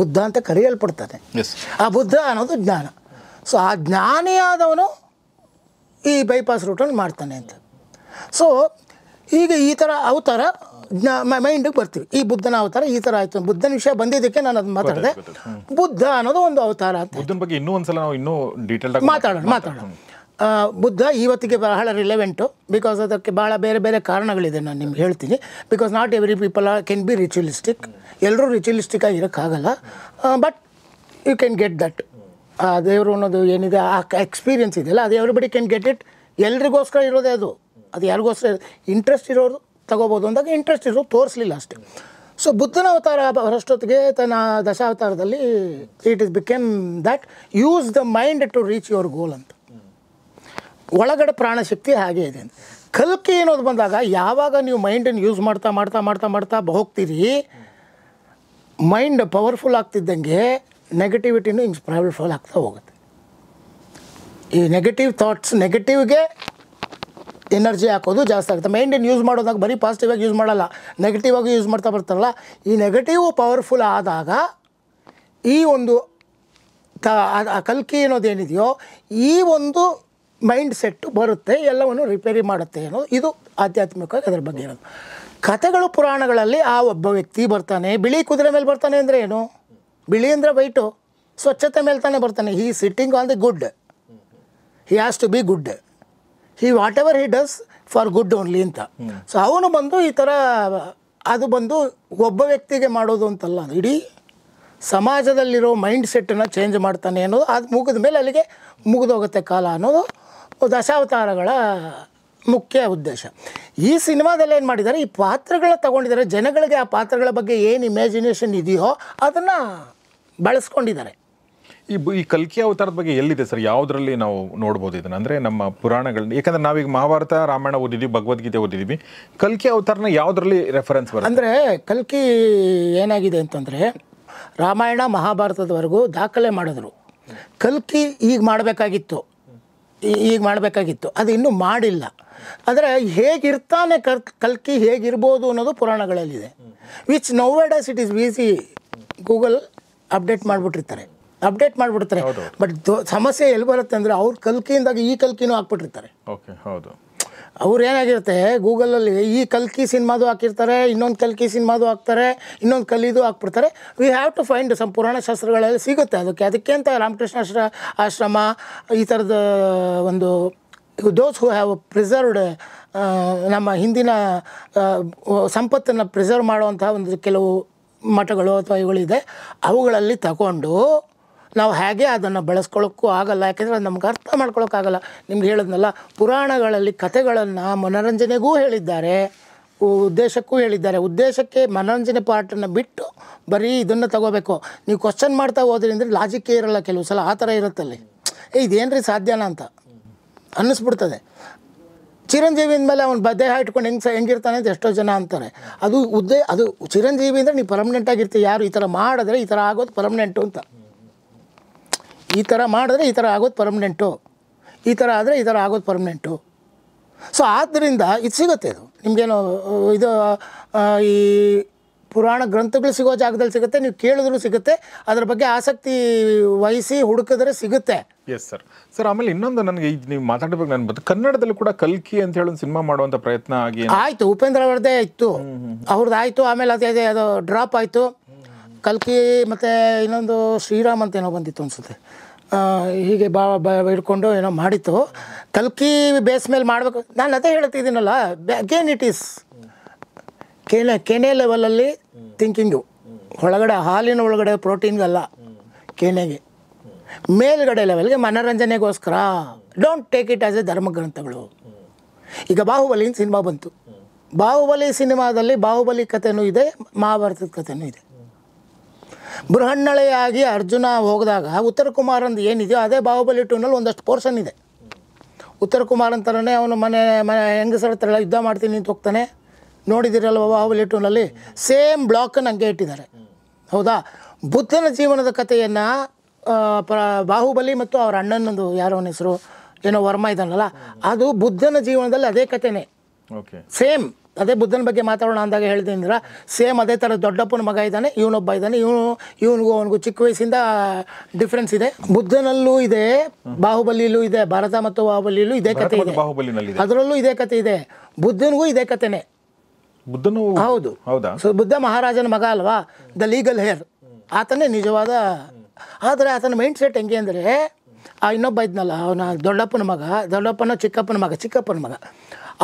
S1: ಬುದ್ಧ ಅಂತ ಕರೆಯಲ್ಪಡ್ತಾನೆ ಆ ಬುದ್ಧ ಅನ್ನೋದು ಜ್ಞಾನ ಸೊ ಆ ಜ್ಞಾನಿಯಾದವನು ಈ ಬೈಪಾಸ್ ರೂಟನ್ನು ಮಾಡ್ತಾನೆ ಅಂತ ಸೊ ಈಗ ಈ ಥರ ಅವತಾರ ಮೈಂಡಿಗೆ ಬರ್ತೀವಿ ಈ ಬುದ್ಧನ ಅವತಾರ ಈ ಥರ ಆಯಿತು ಬುದ್ಧನ ವಿಷಯ ಬಂದಿದ್ದಕ್ಕೆ ನಾನು ಅದನ್ನ ಮಾತಾಡಿದೆ ಬುದ್ಧ ಅನ್ನೋದು ಒಂದು ಅವತಾರ ಅಂತ ಬುದ್ಧನ ಬಗ್ಗೆ ಇನ್ನೂ
S2: ಸಲ ನಾವು ಇನ್ನೂ ಡೀಟೇಲ್ ಮಾತಾಡೋಣ ಮಾತಾಡೋಣ
S1: ಬುದ್ಧ ಇವತ್ತಿಗೆ ಬಹಳ ರಿಲೆವೆಂಟು ಬಿಕಾಸ್ ಅದಕ್ಕೆ ಭಾಳ ಬೇರೆ ಬೇರೆ ಕಾರಣಗಳಿದೆ ನಾನು ನಿಮ್ಗೆ ಹೇಳ್ತೀನಿ because not every people are can be ritualistic ಎಲ್ಲರೂ ರಿಚುಲಿಸ್ಟಿಕ್ ಇರೋಕ್ಕಾಗಲ್ಲ but you can get that ಆ ದೇವರು ಅನ್ನೋದು ಏನಿದೆ ಆ ಎಕ್ಸ್ಪೀರಿಯನ್ಸ್ ಇದೆಯಲ್ಲ ಅದು ಎವ್ರಿಬಡಿ ಕ್ಯಾನ್ ಗೆಟ್ ಇಟ್ ಎಲ್ರಿಗೋಸ್ಕರ ಇರೋದೇ ಅದು ಅದು ಯಾರಿಗೋಸ್ಕರ ಇಂಟ್ರೆಸ್ಟ್ ಇರೋರು ತಗೋಬೋದು ಅಂದಾಗ ಇಂಟ್ರೆಸ್ಟ್ ಇರೋ ತೋರಿಸಲಿಲ್ಲ ಅಷ್ಟೇ ಸೊ ಬುದ್ಧನ ಅವತಾರ ಬರೋಷ್ಟೊತ್ತಿಗೆ ತನ್ನ ದಶಾವತಾರದಲ್ಲಿ it is became that use the mind to reach your goal ಅಂತ ಒಳಗಡೆ ಪ್ರಾಣಶಕ್ತಿ ಹಾಗೆ ಇದೆ ಅಂತ ಕಲ್ಕಿ ಅನ್ನೋದು ಬಂದಾಗ ಯಾವಾಗ ನೀವು ಮೈಂಡನ್ನು ಯೂಸ್ ಮಾಡ್ತಾ ಮಾಡ್ತಾ ಮಾಡ್ತಾ ಮಾಡ್ತಾ ಹೋಗ್ತೀರಿ ಮೈಂಡ್ ಪವರ್ಫುಲ್ ಆಗ್ತಿದ್ದಂಗೆ ನೆಗೆಟಿವಿಟಿನೂ ಹಿಂಗೆ ಫಾಲ್ ಆಗ್ತಾ ಹೋಗುತ್ತೆ ಈ ನೆಗೆಟಿವ್ ಥಾಟ್ಸ್ ನೆಗೆಟಿವ್ಗೆ ಎನರ್ಜಿ ಹಾಕೋದು ಜಾಸ್ತಿ ಆಗುತ್ತೆ ಮೈಂಡೇನು ಯೂಸ್ ಮಾಡೋದಾಗ ಬರೀ ಆಗಿ ಯೂಸ್ ಮಾಡಲ್ಲ ನೆಗೆಟಿವ್ ಆಗಿ ಯೂಸ್ ಮಾಡ್ತಾ ಬರ್ತಾರಲ್ಲ ಈ ನೆಗೆಟಿವ್ ಪವರ್ಫುಲ್ ಆದಾಗ ಈ ಒಂದು ತ ಕಲ್ಕಿ ಅನ್ನೋದೇನಿದೆಯೋ ಈ ಒಂದು ಮೈಂಡ್ ಸೆಟ್ಟು ಬರುತ್ತೆ ಎಲ್ಲವನ್ನು ರಿಪೇರಿ ಮಾಡುತ್ತೆ ಅನ್ನೋದು ಇದು ಆಧ್ಯಾತ್ಮಿಕವಾಗಿ ಅದರ ಬಗ್ಗೆ ಇರೋದು ಕಥೆಗಳು ಪುರಾಣಗಳಲ್ಲಿ ಆ ಒಬ್ಬ ವ್ಯಕ್ತಿ ಬರ್ತಾನೆ ಬಿಳಿ ಕುದುರೆ ಮೇಲೆ ಬರ್ತಾನೆ ಅಂದರೆ ಏನು ಬಿಳಿ ಅಂದರೆ ವೈಟು ಸ್ವಚ್ಛತೆ ಮೇಲೆ ತಾನೇ ಬರ್ತಾನೆ he sitting on the good he has to be good he whatever he does for good only ಅಂತ ಸೊ ಅವನು ಬಂದು ಈ ಥರ ಅದು ಬಂದು ಒಬ್ಬ ವ್ಯಕ್ತಿಗೆ ಮಾಡೋದು ಅಂತಲ್ಲ ಇಡೀ ಸಮಾಜದಲ್ಲಿರೋ ಮೈಂಡ್ ಸೆಟ್ಟನ್ನು ಚೇಂಜ್ ಮಾಡ್ತಾನೆ ಅನ್ನೋದು ಅದು ಮುಗಿದ ಮೇಲೆ ಅಲ್ಲಿಗೆ ಮುಗಿದೋಗುತ್ತೆ ಕಾಲ ಅನ್ನೋದು ದಶಾವತಾರಗಳ ಮುಖ್ಯ ಉದ್ದೇಶ ಈ ಸಿನಿಮಾದಲ್ಲಿ ಏನು ಮಾಡಿದ್ದಾರೆ ಈ ಪಾತ್ರಗಳ ತಗೊಂಡಿದ್ದಾರೆ ಜನಗಳಿಗೆ ಆ ಪಾತ್ರಗಳ ಬಗ್ಗೆ ಏನು ಇಮ್ಯಾಜಿನೇಷನ್ ಇದೆಯೋ ಅದನ್ನು ಬಳಸ್ಕೊಂಡಿದ್ದಾರೆ
S2: ಈ ಈ ಕಲ್ಕಿ ಅವತಾರದ ಬಗ್ಗೆ ಎಲ್ಲಿದೆ ಸರ್ ಯಾವುದರಲ್ಲಿ ನಾವು ನೋಡ್ಬೋದು ಇದನ್ನು ಅಂದರೆ ನಮ್ಮ ಪುರಾಣಗಳನ್ನ ಯಾಕಂದರೆ ನಾವೀಗ ಮಹಾಭಾರತ ರಾಮಾಯಣ ಓದಿದ್ವಿ ಭಗವದ್ಗೀತೆ ಓದಿದ್ದೀವಿ ಕಲ್ಕಿ ಅವತಾರನ ಯಾವುದರಲ್ಲಿ ರೆಫರೆನ್ಸ್ ಬರುತ್ತೆ ಅಂದರೆ
S1: ಕಲ್ಕಿ ಏನಾಗಿದೆ ಅಂತಂದರೆ ರಾಮಾಯಣ ಮಹಾಭಾರತದವರೆಗೂ ದಾಖಲೆ ಮಾಡಿದ್ರು ಕಲ್ಕಿ ಈಗ ಮಾಡಬೇಕಾಗಿತ್ತು ಈಗ ಮಾಡಬೇಕಾಗಿತ್ತು ಅದು ಇನ್ನೂ ಮಾಡಿಲ್ಲ ಆದರೆ ಹೇಗಿರ್ತಾನೆ ಕಲ್ ಕಲ್ಕಿ ಹೇಗಿರ್ಬೋದು ಅನ್ನೋದು ಪುರಾಣಗಳಲ್ಲಿದೆ which now it is we Google update ಮಾಡಿಬಿಟ್ಟಿರ್ತಾರೆ ಅಪ್ಡೇಟ್ ಮಾಡಿಬಿಡ್ತಾರೆ ಬಟ್ ಸಮಸ್ಯೆ ಎಲ್ಲಿ ಬರುತ್ತೆ ಅಂದರೆ ಅವ್ರು ಕಲ್ಕಿಯಿಂದಾಗಿ ಈ ಕಲ್ಕಿನೂ ಹಾಕ್ಬಿಟ್ಟಿರ್ತಾರೆ ಓಕೆ ಹೌದು ಅವ್ರು ಏನಾಗಿರುತ್ತೆ ಗೂಗಲಲ್ಲಿ ಈ ಕಲ್ಕಿ ಸಿನಿಮಾದು ಹಾಕಿರ್ತಾರೆ ಇನ್ನೊಂದು ಕಲ್ಕಿ ಸಿನಿಮಾದು ಹಾಕ್ತಾರೆ ಇನ್ನೊಂದು ಕಲಿದು ಹಾಕ್ಬಿಡ್ತಾರೆ we have to find some ಪುರಾಣ ಶಾಸ್ತ್ರಗಳಲ್ಲಿ ಸಿಗುತ್ತೆ ಅದಕ್ಕೆ ಅದಕ್ಕೆ ಅಂತ ರಾಮಕೃಷ್ಣ ಆಶ್ರ ಆಶ್ರಮ ಈ ಥರದ ಒಂದು ದೋಸ್ ಹೂ ಹ್ಯಾವ್ ಪ್ರಿಸರ್ವ್ಡ್ ನಮ್ಮ ಹಿಂದಿನ ಸಂಪತ್ತನ್ನು ಪ್ರಿಸರ್ವ್ ಮಾಡುವಂಥ ಒಂದು ಕೆಲವು ಮಠಗಳು ಅಥವಾ ಇವುಗಳಿದೆ ಅವುಗಳಲ್ಲಿ ತಗೊಂಡು ನಾವು ಹೇಗೆ ಅದನ್ನು ಬಳಸ್ಕೊಳ್ಳೋಕ್ಕೂ ಆಗಲ್ಲ ಯಾಕೆಂದರೆ ನಮ್ಗೆ ಅರ್ಥ ಮಾಡ್ಕೊಳೋಕ್ಕಾಗಲ್ಲ ನಿಮ್ಗೆ ಹೇಳೋದ್ನಲ್ಲ ಪುರಾಣಗಳಲ್ಲಿ ಕಥೆಗಳನ್ನು ಮನೋರಂಜನೆಗೂ ಹೇಳಿದ್ದಾರೆ ಉದ್ದೇಶಕ್ಕೂ ಹೇಳಿದ್ದಾರೆ ಉದ್ದೇಶಕ್ಕೆ ಮನೋರಂಜನೆ ಪಾರ್ಟನ್ನು ಬಿಟ್ಟು ಬರೀ ಇದನ್ನು ತಗೋಬೇಕು ನೀವು ಕ್ವಶನ್ ಮಾಡ್ತಾ ಹೋದ್ರಿಂದ ಅಂದರೆ ಲಾಜಿಕ್ಕೇ ಇರಲ್ಲ ಕೆಲವು ಸಲ ಆ ಥರ ಇರುತ್ತಲ್ಲಿ ಏ ಇದೇನ್ರಿ ಸಾಧ್ಯನಾ ಅಂತ ಅನ್ನಿಸ್ಬಿಡ್ತದೆ ಚಿರಂಜೀವಿ ಅಂದಮೇಲೆ ಅವ್ನು ಹಾ ಇಟ್ಕೊಂಡು ಹೆಂಗೆ ಹೆಂಗಿರ್ತಾನೆ ಅಂತ ಎಷ್ಟೋ ಜನ ಅಂತಾರೆ ಅದು ಉದ್ದೇ ಅದು ಚಿರಂಜೀವಿ ಅಂದರೆ ನೀವು ಪರ್ಮನೆಂಟಾಗಿರ್ತೀವಿ ಯಾರು ಈ ಥರ ಮಾಡಿದ್ರೆ ಈ ಥರ ಆಗೋದು ಪರ್ಮನೆಂಟು ಅಂತ ಈ ಥರ ಮಾಡಿದ್ರೆ ಈ ಥರ ಆಗೋದು ಪರ್ಮನೆಂಟು ಈ ಥರ ಆದರೆ ಈ ಥರ ಆಗೋದು ಪರ್ಮನೆಂಟು ಸೊ ಆದ್ದರಿಂದ ಇದು ಸಿಗುತ್ತೆ ಅದು ನಿಮಗೇನು ಇದು ಈ ಪುರಾಣ ಗ್ರಂಥಗಳು ಸಿಗೋ ಜಾಗದಲ್ಲಿ ಸಿಗುತ್ತೆ ನೀವು ಕೇಳಿದ್ರು ಸಿಗುತ್ತೆ ಅದ್ರ ಬಗ್ಗೆ ಆಸಕ್ತಿ ವಹಿಸಿ ಹುಡುಕಿದ್ರೆ ಸಿಗುತ್ತೆ
S2: ಎಸ್ ಸರ್ ಸರ್ ಆಮೇಲೆ ಇನ್ನೊಂದು ನನಗೆ ಈಗ ನೀವು ಮಾತಾಡಬೇಕು ನಾನು ಬಂದು ಕನ್ನಡದಲ್ಲಿ ಕೂಡ ಕಲ್ಕಿ ಅಂತ ಹೇಳಿ ಒಂದು ಸಿನಿಮಾ ಮಾಡುವಂಥ ಪ್ರಯತ್ನ ಆಗಿ
S1: ಆಯಿತು ಉಪೇಂದ್ರ ಅವರದೇ ಇತ್ತು ಅವ್ರದ್ದು ಆಯಿತು ಆಮೇಲೆ ಅದೇ ಅದು ಡ್ರಾಪ್ ಆಯಿತು ಕಲ್ಕಿ ಮತ್ತು ಇನ್ನೊಂದು ಶ್ರೀರಾಮ್ ಅಂತ ಏನೋ ಬಂದಿತ್ತು ಅನಿಸುತ್ತೆ ಹೀಗೆ ಬಾ ಬ ಇಟ್ಕೊಂಡು ಏನೋ ಮಾಡಿತ್ತು ಕಲ್ಕಿ ಬೇಸ್ ಮೇಲೆ ಮಾಡಬೇಕು ನಾನು ಅದೇ ಹೇಳ್ತಿದ್ದೀನಲ್ಲ ಅಗೇನ್ ಇಟ್ ಈಸ್ ಕೆನೆ ಕೆನೆ ಲೆವೆಲಲ್ಲಿ ಥಿಂಕಿಂಗು ಒಳಗಡೆ ಹಾಲಿನ ಒಳಗಡೆ ಪ್ರೋಟೀನ್ಗಲ್ಲ ಕೆನೆಗೆ ಮೇಲ್ಗಡೆ ಲೆವೆಲ್ಗೆ ಮನೋರಂಜನೆಗೋಸ್ಕರ don't take it as a ಧರ್ಮ ಗ್ರಂಥಗಳು ಈಗ ಬಾಹುಬಲಿನ ಸಿನಿಮಾ ಬಂತು ಬಾಹುಬಲಿ ಸಿನಿಮಾದಲ್ಲಿ ಬಾಹುಬಲಿ ಕಥೆನೂ ಇದೆ ಮಹಾಭಾರತದ ಕಥೆನೂ ಇದೆ ಬೃಹಣ್ಣಳೆಯಾಗಿ ಅರ್ಜುನ ಹೋಗಿದಾಗ ಉತ್ತರ ಕುಮಾರ್ ಅಂದು ಏನಿದೆಯೋ ಅದೇ ಬಾಹುಬಲಿ ಟೂನಲ್ಲಿ ಒಂದಷ್ಟು ಪೋರ್ಷನ್ ಇದೆ ಉತ್ತರ ಕುಮಾರ್ ಅಂತಾರೇ ಅವನು ಮನೆ ಮನೆ ಹೆಂಗಸರ ಹತ್ರ ಯುದ್ಧ ಮಾಡ್ತೀನಿ ನಿಂತು ಹೋಗ್ತಾನೆ ನೋಡಿದಿರಲ್ವ ಬಾಹುಬಲಿ ಟೂನಲ್ಲಿ ಸೇಮ್ ಬ್ಲಾಕನ್ನು ಹಂಗೆ ಇಟ್ಟಿದ್ದಾರೆ ಹೌದಾ ಬುದ್ಧನ ಜೀವನದ ಕಥೆಯನ್ನು ಪ್ರ ಬಾಹುಬಲಿ ಮತ್ತು ಅವರ ಅಣ್ಣನೊಂದು ಯಾರೋ ಅವನ ಹೆಸರು ಏನೋ ವರ್ಮ ಇದ್ದಾನಲ್ಲ ಅದು ಬುದ್ಧನ ಜೀವನದಲ್ಲಿ ಅದೇ ಕಥೆನೇ ಸೇಮ್ ಅದೇ ಬುದ್ಧನ ಬಗ್ಗೆ ಮಾತಾಡೋಣ ಅಂದಾಗ ಅಂದ್ರೆ ಸೇಮ್ ಅದೇ ಥರ ದೊಡ್ಡಪ್ಪನ ಮಗ ಇದ್ದಾನೆ ಇವನೊಬ್ಬ ಇದ್ದಾನೆ ಇವನು ಇವನಿಗೂ ಅವನಿಗೂ ಚಿಕ್ಕ ವಯಸ್ಸಿಂದ ಡಿಫ್ರೆನ್ಸ್ ಇದೆ ಬುದ್ಧನಲ್ಲೂ ಇದೆ ಬಾಹುಬಲಿಯಲ್ಲೂ ಇದೆ ಭಾರತ ಮತ್ತು ಬಾಹುಬಲಿಯಲ್ಲೂ ಇದೇ ಕತೆ ಇದೆ ಅದರಲ್ಲೂ ಇದೇ ಕತೆ ಇದೆ ಬುದ್ಧನಿಗೂ ಇದೇ ಕತೆನೆ ಬುದ್ಧನು ಹೌದು ಹೌದಾ ಸೊ ಬುದ್ಧ ಮಹಾರಾಜನ ಮಗ ಅಲ್ವಾ ದ ಲೀಗಲ್ ಹೇರ್ ಆತನೇ ನಿಜವಾದ ಆದರೆ ಆತನ ಮೈಂಡ್ ಸೆಟ್ ಹೆಂಗೆ ಅಂದರೆ ಆ ಇನ್ನೊಬ್ಬ ಇದ್ನಲ್ಲ ಅವನ ದೊಡ್ಡಪ್ಪನ ಮಗ ದೊಡ್ಡಪ್ಪನ ಚಿಕ್ಕಪ್ಪನ ಮಗ ಚಿಕ್ಕಪ್ಪನ ಮಗ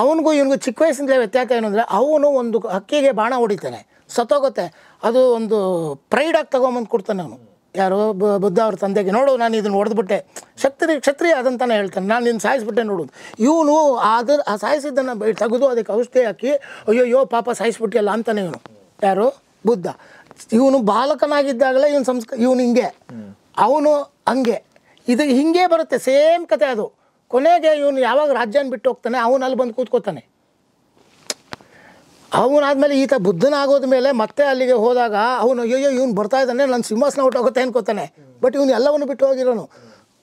S1: ಅವನಿಗೂ ಇವನಿಗೂ ಚಿಕ್ಕ ವಯಸ್ಸಿಂದಲೇ ವ್ಯತ್ಯಾಸ ಏನು ಅಂದರೆ ಅವನು ಒಂದು ಹಕ್ಕಿಗೆ ಬಾಣ ಹೊಡಿತಾನೆ ಸತ್ತೋಗುತ್ತೆ ಅದು ಒಂದು ಪ್ರೈಡಾಗಿ ತಗೊಂಬಂದು ಕೊಡ್ತಾನೆ ಅವನು ಯಾರೋ ಬುದ್ಧ ಅವ್ರ ತಂದೆಗೆ ನೋಡು ನಾನು ಇದನ್ನು ಹೊಡೆದ್ಬಿಟ್ಟೆ ಕ್ಷತ್ರಿ ಕ್ಷತ್ರಿಯ ಅದಂತಾನೆ ಹೇಳ್ತಾನೆ ನಾನು ನಿನ್ನ ಸಾಯಿಸ್ಬಿಟ್ಟೆ ನೋಡೋದು ಇವನು ಅದು ಆ ಸಾಯಿಸಿದ್ದನ್ನು ತೆಗೆದು ಅದಕ್ಕೆ ಔಷಧಿ ಹಾಕಿ ಅಯ್ಯೋಯ್ಯೋ ಪಾಪ ಸಾಯಿಸ್ಬಿಟ್ಟಿಯಲ್ಲ ಅಂತಾನೆ ಇವನು ಯಾರು ಬುದ್ಧ ಇವನು ಬಾಲಕನಾಗಿದ್ದಾಗಲೇ ಇವನು ಸಂಸ್ಕ ಇವನು ಹಿಂಗೆ ಅವನು ಹಂಗೆ ಇದು ಹಿಂಗೆ ಬರುತ್ತೆ ಸೇಮ್ ಕತೆ ಅದು ಕೊನೆಗೆ ಇವನು ಯಾವಾಗ ರಾಜ್ಯನ ಬಿಟ್ಟು ಹೋಗ್ತಾನೆ ಅವನು ಅಲ್ಲಿ ಬಂದು ಕೂತ್ಕೋತಾನೆ ಅವನಾದ್ಮೇಲೆ ಈತ ಬುದ್ಧನ ಆಗೋದ ಮೇಲೆ ಮತ್ತೆ ಅಲ್ಲಿಗೆ ಹೋದಾಗ ಅವನು ಅಯ್ಯೋ ಇವ್ನು ಬರ್ತಾ ಇದ್ದಾನೆ ನನ್ನ ಸಿಂಹಾಸನ ಹೊಟ್ಟೋಗುತ್ತೆ ಅನ್ಕೋತಾನೆ ಬಟ್ ಇವನು ಎಲ್ಲವನ್ನು ಬಿಟ್ಟು ಹೋಗಿರೋನು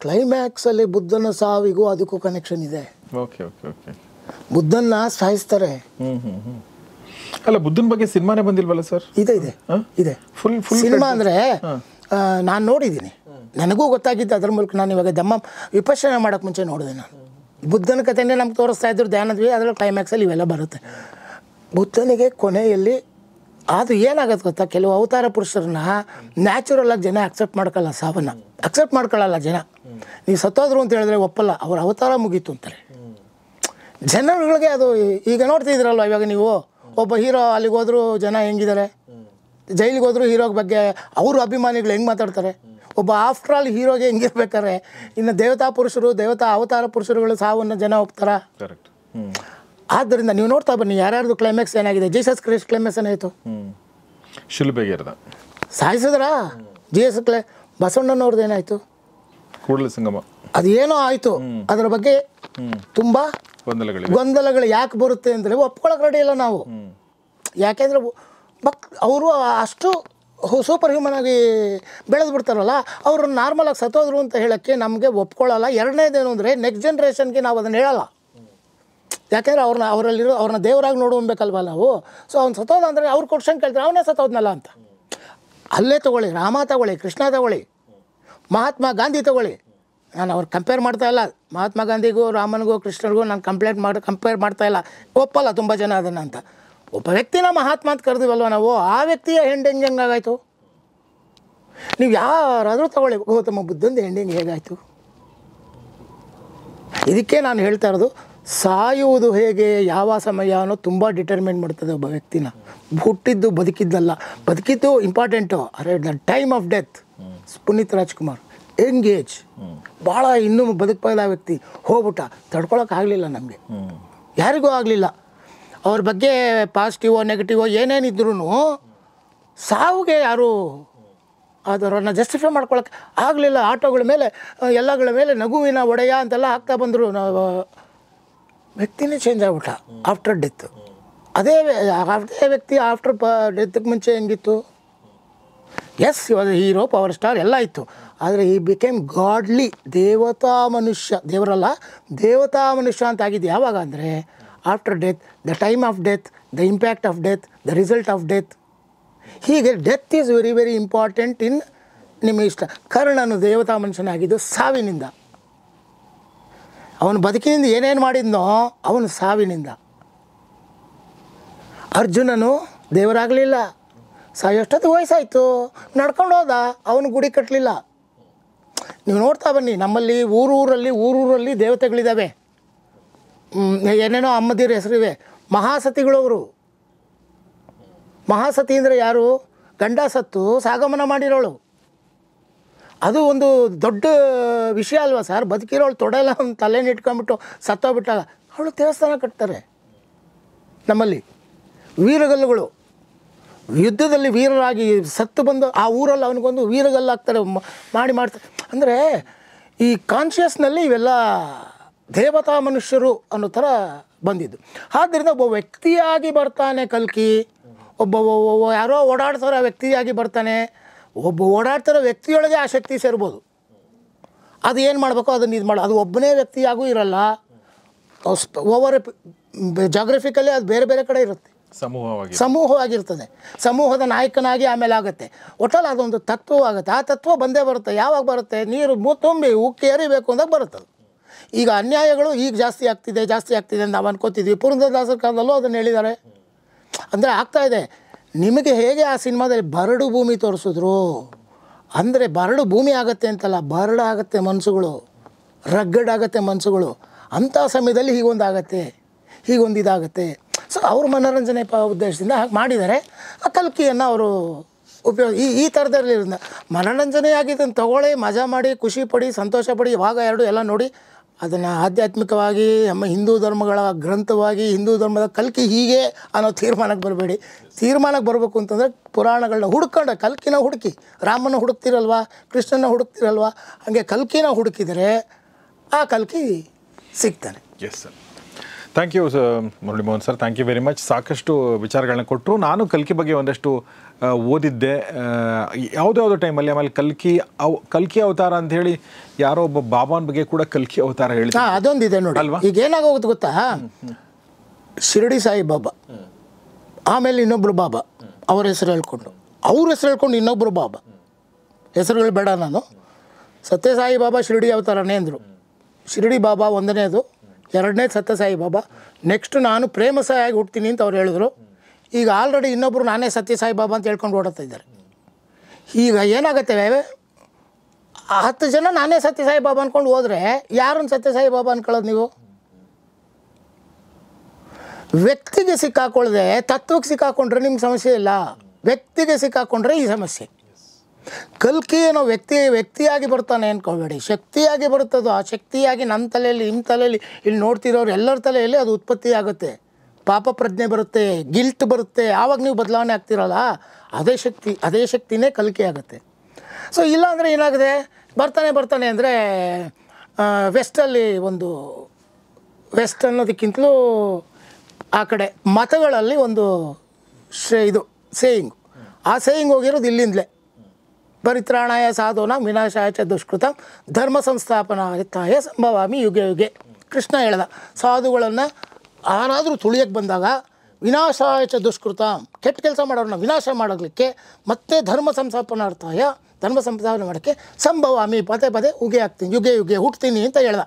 S1: ಕ್ಲೈಮ್ಯಾಕ್ಸಲ್ಲಿ ಬುದ್ಧನ ಸಾವಿಗೂ ಅದಕ್ಕೂ ಕನೆಕ್ಷನ್ ಇದೆ ಓಕೆ ಓಕೆ ಓಕೆ ಬುದ್ಧನ್ನ ಸಾಯಿಸ್ತಾರೆ ಅಲ್ಲ ಬುದ್ಧನ ಬಗ್ಗೆ ಸಿನಿಮಾನೇ ಬಂದಿಲ್ವಲ್ಲ ಸರ್ ಇದೆ ಇದೆ ಇದೆ ಫುಲ್ ಫುಲ್ ಸಿನಿಮಾ ಅಂದರೆ ನಾನು ನೋಡಿದ್ದೀನಿ ನನಗೂ ಗೊತ್ತಾಗಿದ್ದು ಅದ್ರ ಮೂಲಕ ನಾನು ಇವಾಗ ದಮ್ಮ ವಿಪಶನ ಮಾಡೋಕೆ ಮುಂಚೆ ನೋಡಿದೆ ನಾನು ಬುದ್ಧನ ಕಥೆನೇ ನಮ್ಗೆ ತೋರಿಸ್ತಾ ಇದ್ರು ಧ್ಯಾನದ್ವಿ ಅದರ ಕ್ಲೈಮ್ಯಾಕ್ಸಲ್ಲಿ ಇವೆಲ್ಲ ಬರುತ್ತೆ ಬುದ್ಧನಿಗೆ ಕೊನೆಯಲ್ಲಿ ಅದು ಏನಾಗುತ್ತೆ ಗೊತ್ತಾ ಕೆಲವು ಅವತಾರ ಪುರುಷರನ್ನ ನ್ಯಾಚುರಲಾಗಿ ಜನ ಅಕ್ಸೆಪ್ಟ್ ಮಾಡ್ಕೊಳ್ಳಲ್ಲ ಸಾವನ್ನು ಅಕ್ಸೆಪ್ಟ್ ಮಾಡ್ಕೊಳ್ಳಲ್ಲ ಜನ ನೀವು ಸತ್ತೋದ್ರು ಅಂತ ಹೇಳಿದ್ರೆ ಒಪ್ಪಲ್ಲ ಅವ್ರ ಅವತಾರ ಮುಗೀತು ಅಂತಾರೆ ಜನಗಳಿಗೆ ಅದು ಈಗ ನೋಡ್ತಿದ್ದೀರಲ್ವ ಇವಾಗ ನೀವು ಒಬ್ಬ ಹೀರೋ ಅಲ್ಲಿಗೆ ಹೋದ್ರು ಜನ ಹೆಂಗಿದ್ದಾರೆ ಜೈಲಿಗೆ ಹೋದ್ರು ಹೀರೋ ಬಗ್ಗೆ ಅವರು ಅಭಿಮಾನಿಗಳು ಹೆಂಗೆ ಮಾತಾಡ್ತಾರೆ ಒಬ್ಬ ಆಫ್ಟರ್ ಆಲ್ ಹೀರೋಗೆ ಹೆಂಗಿರ್ಬೇಕಾದ್ರೆ ಇನ್ನು ದೇವತಾ ಪುರುಷರು ದೇವತಾ ಅವತಾರ ಪುರುಷರುಗಳು ಸಾವನ್ನು ಜನ ಹೋಗ್ತಾರ ಕರೆಕ್ಟ್ ಆದ್ದರಿಂದ ನೀವು ನೋಡ್ತಾ ಬನ್ನಿ ಯಾರ್ಯಾರ್ದು ಕ್ಲೈಮ್ಯಾಕ್ಸ್ ಏನಾಗಿದೆ ಜೀಸಸ್ ಕ್ರೈಸ್ಟ್ ಕ್ಲೈಮ್ಯಾಕ್ಸ್ ಏನಾಯಿತು ಶಿಲ್ಬೆಗೆ ಸಾಯಿಸಿದ್ರ ಜಿ ಎಸ್ ಕ್ಲೈ ಬಸವಣ್ಣನವ್ರದ್ದು ಏನಾಯಿತು ಕೂಡಲ ಸಂಗಮ ಅದೇನೋ ಆಯಿತು ಅದರ ಬಗ್ಗೆ ತುಂಬ ಗೊಂದಲಗಳು ಗೊಂದಲಗಳು ಯಾಕೆ ಬರುತ್ತೆ ಅಂದರೆ ಒಪ್ಕೊಳಕ್ಕೆ ರೆಡಿ ಇಲ್ಲ ನಾವು ಯಾಕೆಂದ್ರೆ ಬಕ್ ಅವರು ಅಷ್ಟು ಸೂಪರ್ ಹ್ಯೂಮನ್ ಆಗಿ ಬೆಳೆದು ಬಿಡ್ತಾರಲ್ಲ ಅವರು ನಾರ್ಮಲಾಗಿ ಸತ್ತೋದ್ರು ಅಂತ ಹೇಳೋಕ್ಕೆ ನಮಗೆ ಒಪ್ಕೊಳ್ಳಲ್ಲ ಎರಡನೇದೇನು ಅಂದರೆ ನೆಕ್ಸ್ಟ್ ಜನ್ರೇಷನ್ಗೆ ನಾವು ಅದನ್ನು ಹೇಳಲ್ಲ ಯಾಕೆಂದ್ರೆ ಅವ್ರನ್ನ ಅವರಲ್ಲಿರೋ ಅವ್ರನ್ನ ದೇವರಾಗಿ ನೋಡೋಬೇಕಲ್ವ ನಾವು ಸೊ ಅವ್ನು ಸತ್ತೋದ ಅಂದರೆ ಅವ್ರು ಕೊಡ್ಸಂಗೆ ಕೇಳ್ತಾರೆ ಅವನೇ ಸತ್ತೋದ್ನಲ್ಲ ಅಂತ ಅಲ್ಲೇ ತೊಗೊಳ್ಳಿ ರಾಮ ತಗೊಳ್ಳಿ ಕೃಷ್ಣ ತಗೊಳ್ಳಿ ಮಹಾತ್ಮ ಗಾಂಧಿ ತಗೊಳ್ಳಿ ನಾನು ಅವ್ರು ಕಂಪೇರ್ ಮಾಡ್ತಾ ಇಲ್ಲ ಮಹಾತ್ಮ ಗಾಂಧಿಗೂ ರಾಮನಿಗೂ ಕೃಷ್ಣರಿಗೂ ನಾನು ಕಂಪ್ಲೇಂಟ್ ಮಾಡಿ ಕಂಪೇರ್ ಮಾಡ್ತಾ ಇಲ್ಲ ಒಪ್ಪಲ್ಲ ತುಂಬ ಜನ ಅದನ್ನು ಅಂತ ಒಬ್ಬ ವ್ಯಕ್ತಿನ ಮಹಾತ್ಮ ಅಂತ ಕರೆದಿವಲ್ವ ನಾವು ಆ ವ್ಯಕ್ತಿಯ ಹೆಂಡ್ ಹೆಂಗೆ ನೀವು ಯಾರಾದರೂ ತಗೊಳ್ಳಿ ಗೌತಮ ಬುದ್ಧಂದು ಹೆಂಡೆಂಗೆ ಹೇಗಾಯಿತು ಇದಕ್ಕೆ ನಾನು ಹೇಳ್ತಾ ಇರೋದು ಸಾಯುವುದು ಹೇಗೆ ಯಾವ ಸಮಯ ಅನ್ನೋ ತುಂಬ ಡಿಟರ್ಮೆಂಟ್ ಮಾಡ್ತದೆ ಒಬ್ಬ ವ್ಯಕ್ತಿನ ಹುಟ್ಟಿದ್ದು ಬದುಕಿದ್ದಲ್ಲ ಬದುಕಿದ್ದು important are the time of death Puneeth Rajkumar engage ಭಾಳ ಇನ್ನೂ ಬದುಕಬಾದ ವ್ಯಕ್ತಿ ಹೋಗ್ಬಿಟ್ಟ ತಡ್ಕೊಳಕ್ಕಾಗಲಿಲ್ಲ ಆಗಲಿಲ್ಲ ನಮಗೆ ಯಾರಿಗೂ ಆಗಲಿಲ್ಲ ಅವ್ರ ಬಗ್ಗೆ ಪಾಸಿಟಿವೋ ನೆಗೆಟಿವೋ ಏನೇನಿದ್ರು ಸಾವಿಗೆ ಯಾರು ಅದರನ್ನು ಜಸ್ಟಿಫೈ ಮಾಡ್ಕೊಳಕ್ಕೆ ಆಗಲಿಲ್ಲ ಆಟೋಗಳ ಮೇಲೆ ಎಲ್ಲಗಳ ಮೇಲೆ ನಗುವಿನ ಒಡೆಯ ಅಂತೆಲ್ಲ ಹಾಕ್ತಾ ಬಂದರು ನಾವು ವ್ಯಕ್ತಿನೇ ಚೇಂಜ್ ಆಗ್ಬಿಟ್ಟ ಆಫ್ಟರ್ ಡೆತ್ ಅದೇ ಅದೇ ವ್ಯಕ್ತಿ ಆಫ್ಟರ್ ಪ ಡೆತ್ಗೆ ಮುಂಚೆ ಹೆಂಗಿತ್ತು ಎಸ್ ಇವಾಗ ಹೀರೋ ಪವರ್ ಸ್ಟಾರ್ ಎಲ್ಲ ಇತ್ತು ಆದರೆ ಈ ಬಿಕೇಮ್ ಗಾಡ್ಲಿ ದೇವತಾ ಮನುಷ್ಯ ದೇವರಲ್ಲ ದೇವತಾ ಮನುಷ್ಯ ಅಂತ ಆಗಿದ್ದು ಯಾವಾಗ ಅಂದರೆ after death the time of death the impact of death the result of death ಹೀಗೆ death is very very important in ನಿಮ್ಮ ಇಷ್ಟ ಕರ್ಣನು ದೇವತಾ ಮನುಷ್ಯನಾಗಿದ್ದು ಸಾವಿನಿಂದ ಅವನು ಬದುಕಿನಿಂದ ಏನೇನು ಮಾಡಿದ್ನೋ ಅವನು ಸಾವಿನಿಂದ ಅರ್ಜುನನು ದೇವರಾಗಲಿಲ್ಲ ಎಷ್ಟೊತ್ತು ವಯಸ್ಸಾಯಿತು ನಡ್ಕೊಂಡು ಹೋದ ಅವನು ಗುಡಿ ಕಟ್ಟಲಿಲ್ಲ ನೀವು ನೋಡ್ತಾ ಬನ್ನಿ ನಮ್ಮಲ್ಲಿ ಊರೂರಲ್ಲಿ ಊರೂರಲ್ಲಿ ದೇವತೆಗಳಿದ್ದಾವೆ ಏನೇನೋ ಅಮ್ಮದಿರ ಹೆಸರಿವೆ ಮಹಾಸತಿಗಳವರು ಮಹಾಸತಿ ಅಂದರೆ ಯಾರು ಗಂಡ ಸತ್ತು ಸಾಗಮನ ಮಾಡಿರೋಳು ಅದು ಒಂದು ದೊಡ್ಡ ವಿಷಯ ಅಲ್ವಾ ಸರ್ ಬದುಕಿರೋಳು ತೊಡೆಲ್ಲ ಒಂದು ತಲೆನ ಇಟ್ಕೊಂಬಿಟ್ಟು ಸತ್ತೋಗ್ಬಿಟ್ಟಲ್ಲ ಅವಳು ದೇವಸ್ಥಾನ ಕಟ್ತಾರೆ ನಮ್ಮಲ್ಲಿ ವೀರಗಲ್ಲುಗಳು ಯುದ್ಧದಲ್ಲಿ ವೀರರಾಗಿ ಸತ್ತು ಬಂದು ಆ ಊರಲ್ಲಿ ಅವನಿಗೊಂದು ವೀರಗಲ್ಲು ಹಾಕ್ತಾರೆ ಮಾಡಿ ಮಾಡ್ತಾರೆ ಅಂದರೆ ಈ ಕಾನ್ಷಿಯಸ್ನಲ್ಲಿ ಇವೆಲ್ಲ ದೇವತಾ ಮನುಷ್ಯರು ಅನ್ನೋ ಥರ ಬಂದಿದ್ದು ಆದ್ದರಿಂದ ಒಬ್ಬ ವ್ಯಕ್ತಿಯಾಗಿ ಬರ್ತಾನೆ ಕಲ್ಕಿ ಒಬ್ಬ ಯಾರೋ ಓಡಾಡ್ತಾರ ವ್ಯಕ್ತಿಯಾಗಿ ಬರ್ತಾನೆ ಒಬ್ಬ ಓಡಾಡ್ತಿರೋ ವ್ಯಕ್ತಿಯೊಳಗೆ ಆ ಶಕ್ತಿ ಸೇರ್ಬೋದು ಅದು ಏನು ಮಾಡಬೇಕು ಅದನ್ನು ಇದು ಮಾಡೋದು ಅದು ಒಬ್ಬನೇ ವ್ಯಕ್ತಿಯಾಗೂ ಇರಲ್ಲ ಓವರ್ ಜಾಗ್ರಫಿಕಲಿ ಅದು ಬೇರೆ ಬೇರೆ ಕಡೆ ಇರುತ್ತೆ ಸಮೂಹವಾಗಿ ಸಮೂಹವಾಗಿರ್ತದೆ ಸಮೂಹದ ನಾಯಕನಾಗಿ ಆಮೇಲೆ ಆಗುತ್ತೆ ಒಟ್ಟಲ್ಲಿ ಅದೊಂದು ತತ್ವವಾಗುತ್ತೆ ಆ ತತ್ವ ಬಂದೇ ಬರುತ್ತೆ ಯಾವಾಗ ಬರುತ್ತೆ ನೀರು ತುಂಬಿ ಉಕ್ಕಿ ಎರಿಬೇಕು ಅಂದಾಗ ಬರುತ್ತೆ ಈಗ ಅನ್ಯಾಯಗಳು ಈಗ ಜಾಸ್ತಿ ಆಗ್ತಿದೆ ಜಾಸ್ತಿ ಆಗ್ತಿದೆ ಅಂತ ನಾವು ಅನ್ಕೋತಿದ್ವಿ ಪುರಂದರದಾಸರ ಕಾಲದಲ್ಲೂ ಅದನ್ನು ಹೇಳಿದ್ದಾರೆ ಅಂದರೆ ಆಗ್ತಾಯಿದೆ ನಿಮಗೆ ಹೇಗೆ ಆ ಸಿನಿಮಾದಲ್ಲಿ ಬರಡು ಭೂಮಿ ತೋರಿಸಿದ್ರು ಅಂದರೆ ಬರಡು ಭೂಮಿ ಆಗುತ್ತೆ ಅಂತಲ್ಲ ಬರಡು ಆಗತ್ತೆ ಮನಸ್ಸುಗಳು ರಗ್ಗಡಾಗತ್ತೆ ಮನಸ್ಸುಗಳು ಅಂಥ ಸಮಯದಲ್ಲಿ ಹೀಗೊಂದು ಆಗತ್ತೆ ಹೀಗೊಂದು ಇದಾಗತ್ತೆ ಸೊ ಅವ್ರ ಮನೋರಂಜನೆ ಪ ಉದ್ದೇಶದಿಂದ ಹಾಗೆ ಮಾಡಿದ್ದಾರೆ ಆ ಕಲ್ಕಿಯನ್ನು ಅವರು ಉಪಯೋಗ ಈ ಈ ಥರದಲ್ಲಿ ಮನೋರಂಜನೆ ಆಗಿದ್ದನ್ನು ತಗೊಳ್ಳಿ ಮಜಾ ಮಾಡಿ ಖುಷಿ ಪಡಿ ಸಂತೋಷ ಪಡಿ ಭಾಗ ಎರಡು ಎಲ್ಲ ನೋಡಿ ಅದನ್ನು ಆಧ್ಯಾತ್ಮಿಕವಾಗಿ ನಮ್ಮ ಹಿಂದೂ ಧರ್ಮಗಳ ಗ್ರಂಥವಾಗಿ ಹಿಂದೂ ಧರ್ಮದ ಕಲ್ಕಿ ಹೀಗೆ ಅನ್ನೋ ತೀರ್ಮಾನಕ್ಕೆ ಬರಬೇಡಿ ತೀರ್ಮಾನಕ್ಕೆ ಬರಬೇಕು ಅಂತಂದರೆ ಪುರಾಣಗಳನ್ನ ಹುಡ್ಕೊಂಡು ಕಲ್ಕಿನ ಹುಡುಕಿ ರಾಮನ ಹುಡುಕ್ತಿರಲ್ವಾ ಕೃಷ್ಣನ ಹುಡುಕ್ತಿರಲ್ವಾ ಹಾಗೆ ಕಲ್ಕಿನ ಹುಡುಕಿದರೆ ಆ ಕಲ್ಕಿ ಸಿಗ್ತಾನೆ
S2: yes sir thank you Murali Mohan sir thank you very much ಸಾಕಷ್ಟು ವಿಚಾರಗಳನ್ನ ಕೊಟ್ಟರು ನಾನು ಕಲ್ಕಿ ಬಗ್ಗೆ ಒಂದಷ್ಟು ಓದಿದ್ದೆ ಯಾವುದ್ಯಾವುದೋ ಟೈಮಲ್ಲಿ ಆಮೇಲೆ ಕಲ್ಕಿ ಅವ್ ಕಲ್ಕಿ ಅವತಾರ ಅಂತ ಹೇಳಿ ಯಾರೋ ಒಬ್ಬ ಬಾಬಾನ್
S1: ಬಗ್ಗೆ ಕೂಡ ಕಲ್ಕಿ ಅವತಾರ ಹೇಳಿ ಅದೊಂದಿದೆ ನೋಡಿ ಅಲ್ವಾ ಈಗ ಏನಾಗೋಗುತ್ತೆ ಗೊತ್ತಾ ಶಿರಡಿ ಸಾಯಿ ಬಾಬಾ ಆಮೇಲೆ ಇನ್ನೊಬ್ರು ಬಾಬಾ ಅವ್ರ ಹೆಸರು ಹೇಳ್ಕೊಂಡು ಅವ್ರ ಹೆಸರು ಹೇಳ್ಕೊಂಡು ಇನ್ನೊಬ್ಬರು ಬಾಬಾ ಹೆಸರುಗಳು ಬೇಡ ನಾನು ಸತ್ಯಸಾಯಿ ಬಾಬಾ ಶಿರಡಿ ಅವತಾರನೇ ಅಂದರು ಶಿರಡಿ ಬಾಬಾ ಒಂದನೇದು ಎರಡನೇದು ಸತ್ಯಸಾಯಿ ಬಾಬಾ ನೆಕ್ಸ್ಟ್ ನಾನು ಪ್ರೇಮ ಆಗಿ ಹುಡ್ತೀನಿ ಅಂತ ಅವ್ರು ಹೇಳಿದ್ರು ಈಗ ಆಲ್ರೆಡಿ ಇನ್ನೊಬ್ಬರು ನಾನೇ ಸತ್ಯಸಾಯಿ ಬಾಬಾ ಅಂತ ಹೇಳ್ಕೊಂಡು ಓಡಾಡ್ತಾ ಇದ್ದಾರೆ ಈಗ ಏನಾಗುತ್ತೆ ಹತ್ತು ಜನ ನಾನೇ ಸತ್ಯಸಾಯಿ ಬಾಬಾ ಅಂದ್ಕೊಂಡು ಹೋದರೆ ಯಾರನ್ನು ಸತ್ಯಸಾಯಿ ಬಾಬಾ ಅಂದ್ಕೊಳ್ಳೋದು ನೀವು ವ್ಯಕ್ತಿಗೆ ಸಿಕ್ಕಾಕೊಳ್ಳದೆ ತತ್ವಕ್ಕೆ ಸಿಕ್ಕಾಕೊಂಡ್ರೆ ನಿಮ್ಗೆ ಸಮಸ್ಯೆ ಇಲ್ಲ ವ್ಯಕ್ತಿಗೆ ಸಿಕ್ಕಾಕೊಂಡ್ರೆ ಈ ಸಮಸ್ಯೆ ಕಲ್ಕಿ ಏನೋ ವ್ಯಕ್ತಿ ವ್ಯಕ್ತಿಯಾಗಿ ಬರ್ತಾನೆ ಅನ್ಕೋಬೇಡಿ ಶಕ್ತಿಯಾಗಿ ಬರುತ್ತದೋ ಆ ಶಕ್ತಿಯಾಗಿ ನಮ್ಮ ತಲೆಯಲ್ಲಿ ನಿಮ್ಮ ತಲೆಯಲ್ಲಿ ಇಲ್ಲಿ ನೋಡ್ತಿರೋರು ಎಲ್ಲರ ತಲೆಯಲ್ಲಿ ಅದು ಉತ್ಪತ್ತಿ ಆಗುತ್ತೆ ಪಾಪ ಪ್ರಜ್ಞೆ ಬರುತ್ತೆ ಗಿಲ್ಟ್ ಬರುತ್ತೆ ಆವಾಗ ನೀವು ಬದಲಾವಣೆ ಆಗ್ತಿರಲ್ಲ ಅದೇ ಶಕ್ತಿ ಅದೇ ಶಕ್ತಿನೇ ಕಲಿಕೆ ಆಗುತ್ತೆ ಸೊ ಅಂದರೆ ಏನಾಗಿದೆ ಬರ್ತಾನೆ ಬರ್ತಾನೆ ಅಂದರೆ ವೆಸ್ಟಲ್ಲಿ ಒಂದು ವೆಸ್ಟ್ ಅನ್ನೋದಕ್ಕಿಂತಲೂ ಆ ಕಡೆ ಮತಗಳಲ್ಲಿ ಒಂದು ಶೇ ಇದು ಸೇಯಿಂಗ್ ಆ ಸೇಯಿಂಗ್ ಹೋಗಿರೋದು ಇಲ್ಲಿಂದಲೇ ಪರಿತ್ರಾಣಾಯ ಸಾಧೋನ ವಿನಾಶಾಯ ಚ ದುಷ್ಕೃತಂ ಧರ್ಮ ಸಂಸ್ಥಾಪನಾಯ ಸಂಭವಾಮಿ ಯುಗೆ ಯುಗೆ ಕೃಷ್ಣ ಹೇಳ್ದ ಸಾಧುಗಳನ್ನು ಆನಾದರೂ ತುಳಿಯಕ್ಕೆ ಬಂದಾಗ ವಿನಾಶಾಯಚ ದುಷ್ಕೃತ ಕೆಟ್ಟ ಕೆಲಸ ಮಾಡೋರನ್ನ ವಿನಾಶ ಮಾಡಲಿಕ್ಕೆ ಮತ್ತೆ ಧರ್ಮ ಸಂಸ್ಥಾಪನಾರ್ಥಾಯ ಧರ್ಮ ಸಂಸ್ಥಾಪನೆ ಮಾಡೋಕ್ಕೆ ಸಂಭವ ಸಂಭವಾಮಿ ಪದೇ ಪದೇ ಉಗೆ ಹಾಕ್ತೀನಿ ಯುಗೆ ಯುಗೆ ಹುಟ್ತೀನಿ ಅಂತ ಹೇಳ್ದ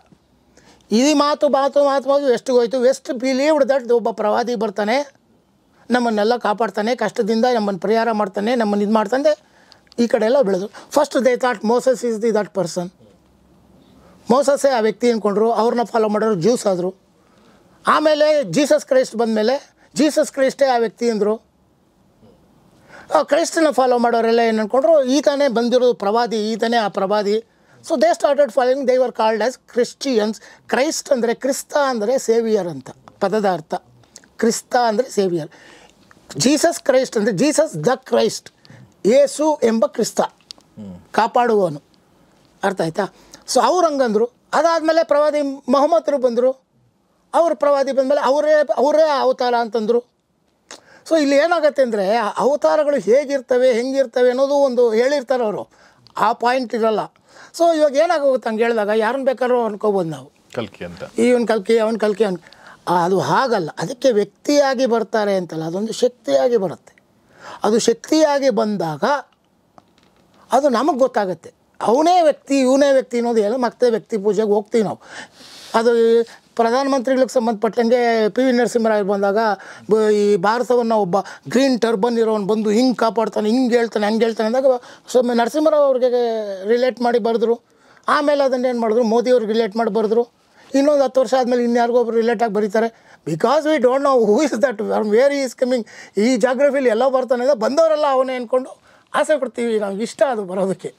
S1: ಈ ಮಾತು ಮಾತು ಮಾತು ಮಾತು ಎಷ್ಟು ಹೋಯ್ತು ಎಷ್ಟು ಬಿಲೀವ್ಡ್ ದಟ್ ಒಬ್ಬ ಪ್ರವಾದಿ ಬರ್ತಾನೆ ನಮ್ಮನ್ನೆಲ್ಲ ಕಾಪಾಡ್ತಾನೆ ಕಷ್ಟದಿಂದ ನಮ್ಮನ್ನು ಪರಿಹಾರ ಮಾಡ್ತಾನೆ ನಮ್ಮನ್ನು ಇದು ಮಾಡ್ತಂದೆ ಈ ಕಡೆ ಎಲ್ಲ ಬೆಳೆದು first they thought Moses is the that person ಮೋಸಸ್ಸೇ ಆ ವ್ಯಕ್ತಿ ಅಂದ್ಕೊಂಡ್ರು ಅವ್ರನ್ನ ಫಾಲೋ ಮಾಡೋರು ಜ್ಯೂಸ್ ಆದರು ಆಮೇಲೆ ಜೀಸಸ್ ಕ್ರೈಸ್ಟ್ ಬಂದಮೇಲೆ ಜೀಸಸ್ ಕ್ರೈಸ್ಟೇ ಆ ವ್ಯಕ್ತಿ ಅಂದರು ಕ್ರೈಸ್ತನ ಫಾಲೋ ಮಾಡೋರೆಲ್ಲ ಏನು ಅಂದ್ಕೊಂಡ್ರು ಈತನೇ ಬಂದಿರೋದು ಪ್ರವಾದಿ ಈತನೇ ಆ ಪ್ರವಾದಿ so they started following they were called as Christians Christ ಅಂದರೆ ಕ್ರಿಸ್ತ ಅಂದರೆ ಸೇವಿಯರ್ ಅಂತ ಪದದ ಅರ್ಥ ಕ್ರಿಸ್ತ ಅಂದರೆ ಸೇವಿಯರ್ ಜೀಸಸ್ ಕ್ರೈಸ್ಟ್ ಅಂದರೆ ಜೀಸಸ್ ದ ಕ್ರೈಸ್ಟ್ ಏಸು ಎಂಬ ಕ್ರಿಸ್ತ ಕಾಪಾಡುವವನು ಅರ್ಥ ಆಯ್ತಾ ಸೊ ಅವ್ರು ಹಂಗಂದರು ಅದಾದಮೇಲೆ ಪ್ರವಾದಿ ಮೊಹಮ್ಮದ್ರು ಬಂದರು ಅವ್ರ ಪ್ರವಾದಿ ಬಂದಮೇಲೆ ಅವರೇ ಅವರೇ ಅವತಾರ ಅಂತಂದರು ಸೊ ಇಲ್ಲಿ ಏನಾಗುತ್ತೆ ಅಂದರೆ ಅವತಾರಗಳು ಹೇಗಿರ್ತವೆ ಹೆಂಗಿರ್ತವೆ ಅನ್ನೋದು ಒಂದು ಹೇಳಿರ್ತಾರೆ ಅವರು ಆ ಪಾಯಿಂಟ್ ಇರಲ್ಲ ಸೊ ಇವಾಗ ಏನಾಗೋಗುತ್ತೆ ಹಂಗೆ ಹೇಳಿದಾಗ ಯಾರನ್ನು ಬೇಕಾದ್ರೂ ಅನ್ಕೋಬೋದು ನಾವು ಕಲ್ಕಿ ಅಂತ ಒಂದು ಕಲ್ಕಿ ಅವನು ಕಲ್ಕಿ ಅವ್ನು ಅದು ಹಾಗಲ್ಲ ಅದಕ್ಕೆ ವ್ಯಕ್ತಿಯಾಗಿ ಬರ್ತಾರೆ ಅಂತಲ್ಲ ಅದೊಂದು ಶಕ್ತಿಯಾಗಿ ಬರುತ್ತೆ ಅದು ಶಕ್ತಿಯಾಗಿ ಬಂದಾಗ ಅದು ನಮಗೆ ಗೊತ್ತಾಗುತ್ತೆ ಅವನೇ ವ್ಯಕ್ತಿ ಇವನೇ ವ್ಯಕ್ತಿ ಅನ್ನೋದು ಹೇಳಿ ಮತ್ತೆ ವ್ಯಕ್ತಿ ಪೂಜೆಗೆ ಹೋಗ್ತೀವಿ ನಾವು ಅದು ಪ್ರಧಾನಮಂತ್ರಿಗಳಿಗೆ ಸಂಬಂಧಪಟ್ಟಂಗೆ ಪಿ ವಿ ನರಸಿಂಹರಾಯ್ ಬಂದಾಗ ಬ ಈ ಭಾರತವನ್ನು ಒಬ್ಬ ಗ್ರೀನ್ ಟರ್ಬನ್ ಇರೋನು ಬಂದು ಹಿಂಗೆ ಕಾಪಾಡ್ತಾನೆ ಹಿಂಗೆ ಹೇಳ್ತಾನೆ ಹಂಗೆ ಹೇಳ್ತಾನೆ ಅಂದಾಗ ಸ್ವಾಮಿ ನರಸಿಂಹರಾವ್ ಅವ್ರಿಗೆ ರಿಲೇಟ್ ಮಾಡಿ ಬರೆದ್ರು ಆಮೇಲೆ ಅದನ್ನೇನು ಮಾಡಿದ್ರು ಮೋದಿಯವ್ರಿಗೆ ರಿಲೇಟ್ ಮಾಡಿ ಬರೆದ್ರು ಇನ್ನೊಂದು ಹತ್ತು ವರ್ಷ ಆದಮೇಲೆ ಇನ್ಯಾರಿಗೂ ರಿಲೇಟ್ ರಿಲೇಟಾಗಿ ಬರೀತಾರೆ because we don't know who is that where is coming ಈ ಜಾಗ್ರಫಿಲಿ ಎಲ್ಲ ಬರ್ತಾನೆ ಬಂದವರೆಲ್ಲ ಅವನೇ ಅಂದ್ಕೊಂಡು ಆಸೆ ಪಡ್ತೀವಿ ನಮ್ಗೆ ಇಷ್ಟ ಅದು ಬರೋದಕ್ಕೆ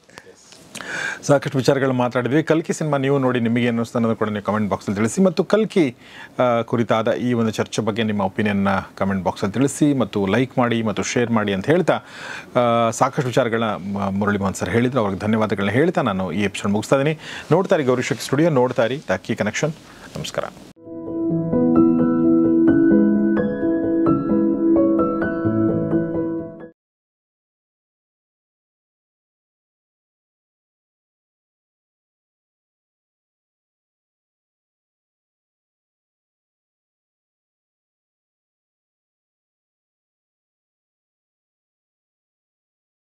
S2: ಸಾಕಷ್ಟು ವಿಚಾರಗಳು ಮಾತಾಡಿದ್ವಿ ಕಲ್ಕಿ ಸಿನಿಮಾ ನೀವು ನೋಡಿ ನಿಮಗೆ ಅನ್ನಿಸ್ತು ಅನ್ನೋದು ಕೂಡ ನೀವು ಕಮೆಂಟ್ ಬಾಕ್ಸಲ್ಲಿ ತಿಳಿಸಿ ಮತ್ತು ಕಲ್ಕಿ ಕುರಿತಾದ ಈ ಒಂದು ಚರ್ಚೆ ಬಗ್ಗೆ ನಿಮ್ಮ ಒಪಿನಿಯನ್ನ ಕಮೆಂಟ್ ಬಾಕ್ಸಲ್ಲಿ ತಿಳಿಸಿ ಮತ್ತು ಲೈಕ್ ಮಾಡಿ ಮತ್ತು ಶೇರ್ ಮಾಡಿ ಅಂತ ಹೇಳ್ತಾ ಸಾಕಷ್ಟು ವಿಚಾರಗಳನ್ನ ಮುರಳಿ ಮೋಹನ್ ಸರ್ ಹೇಳಿದರು ಅವ್ರಿಗೆ ಧನ್ಯವಾದಗಳನ್ನ ಹೇಳ್ತಾ ನಾನು ಈ ಎಪಿಸೋಡ್ ಮುಗಿಸ್ತಾ ಇದ್ದೀನಿ ನೋಡ್ತಾರೆ ಗೌರಿಶಕ್ ಸ್ಟುಡಿಯೋ ನೋಡ್ತಾ ಇರಿ ಟಾಕಿ ಕನೆಕ್ಷನ್ ನಮಸ್ಕಾರ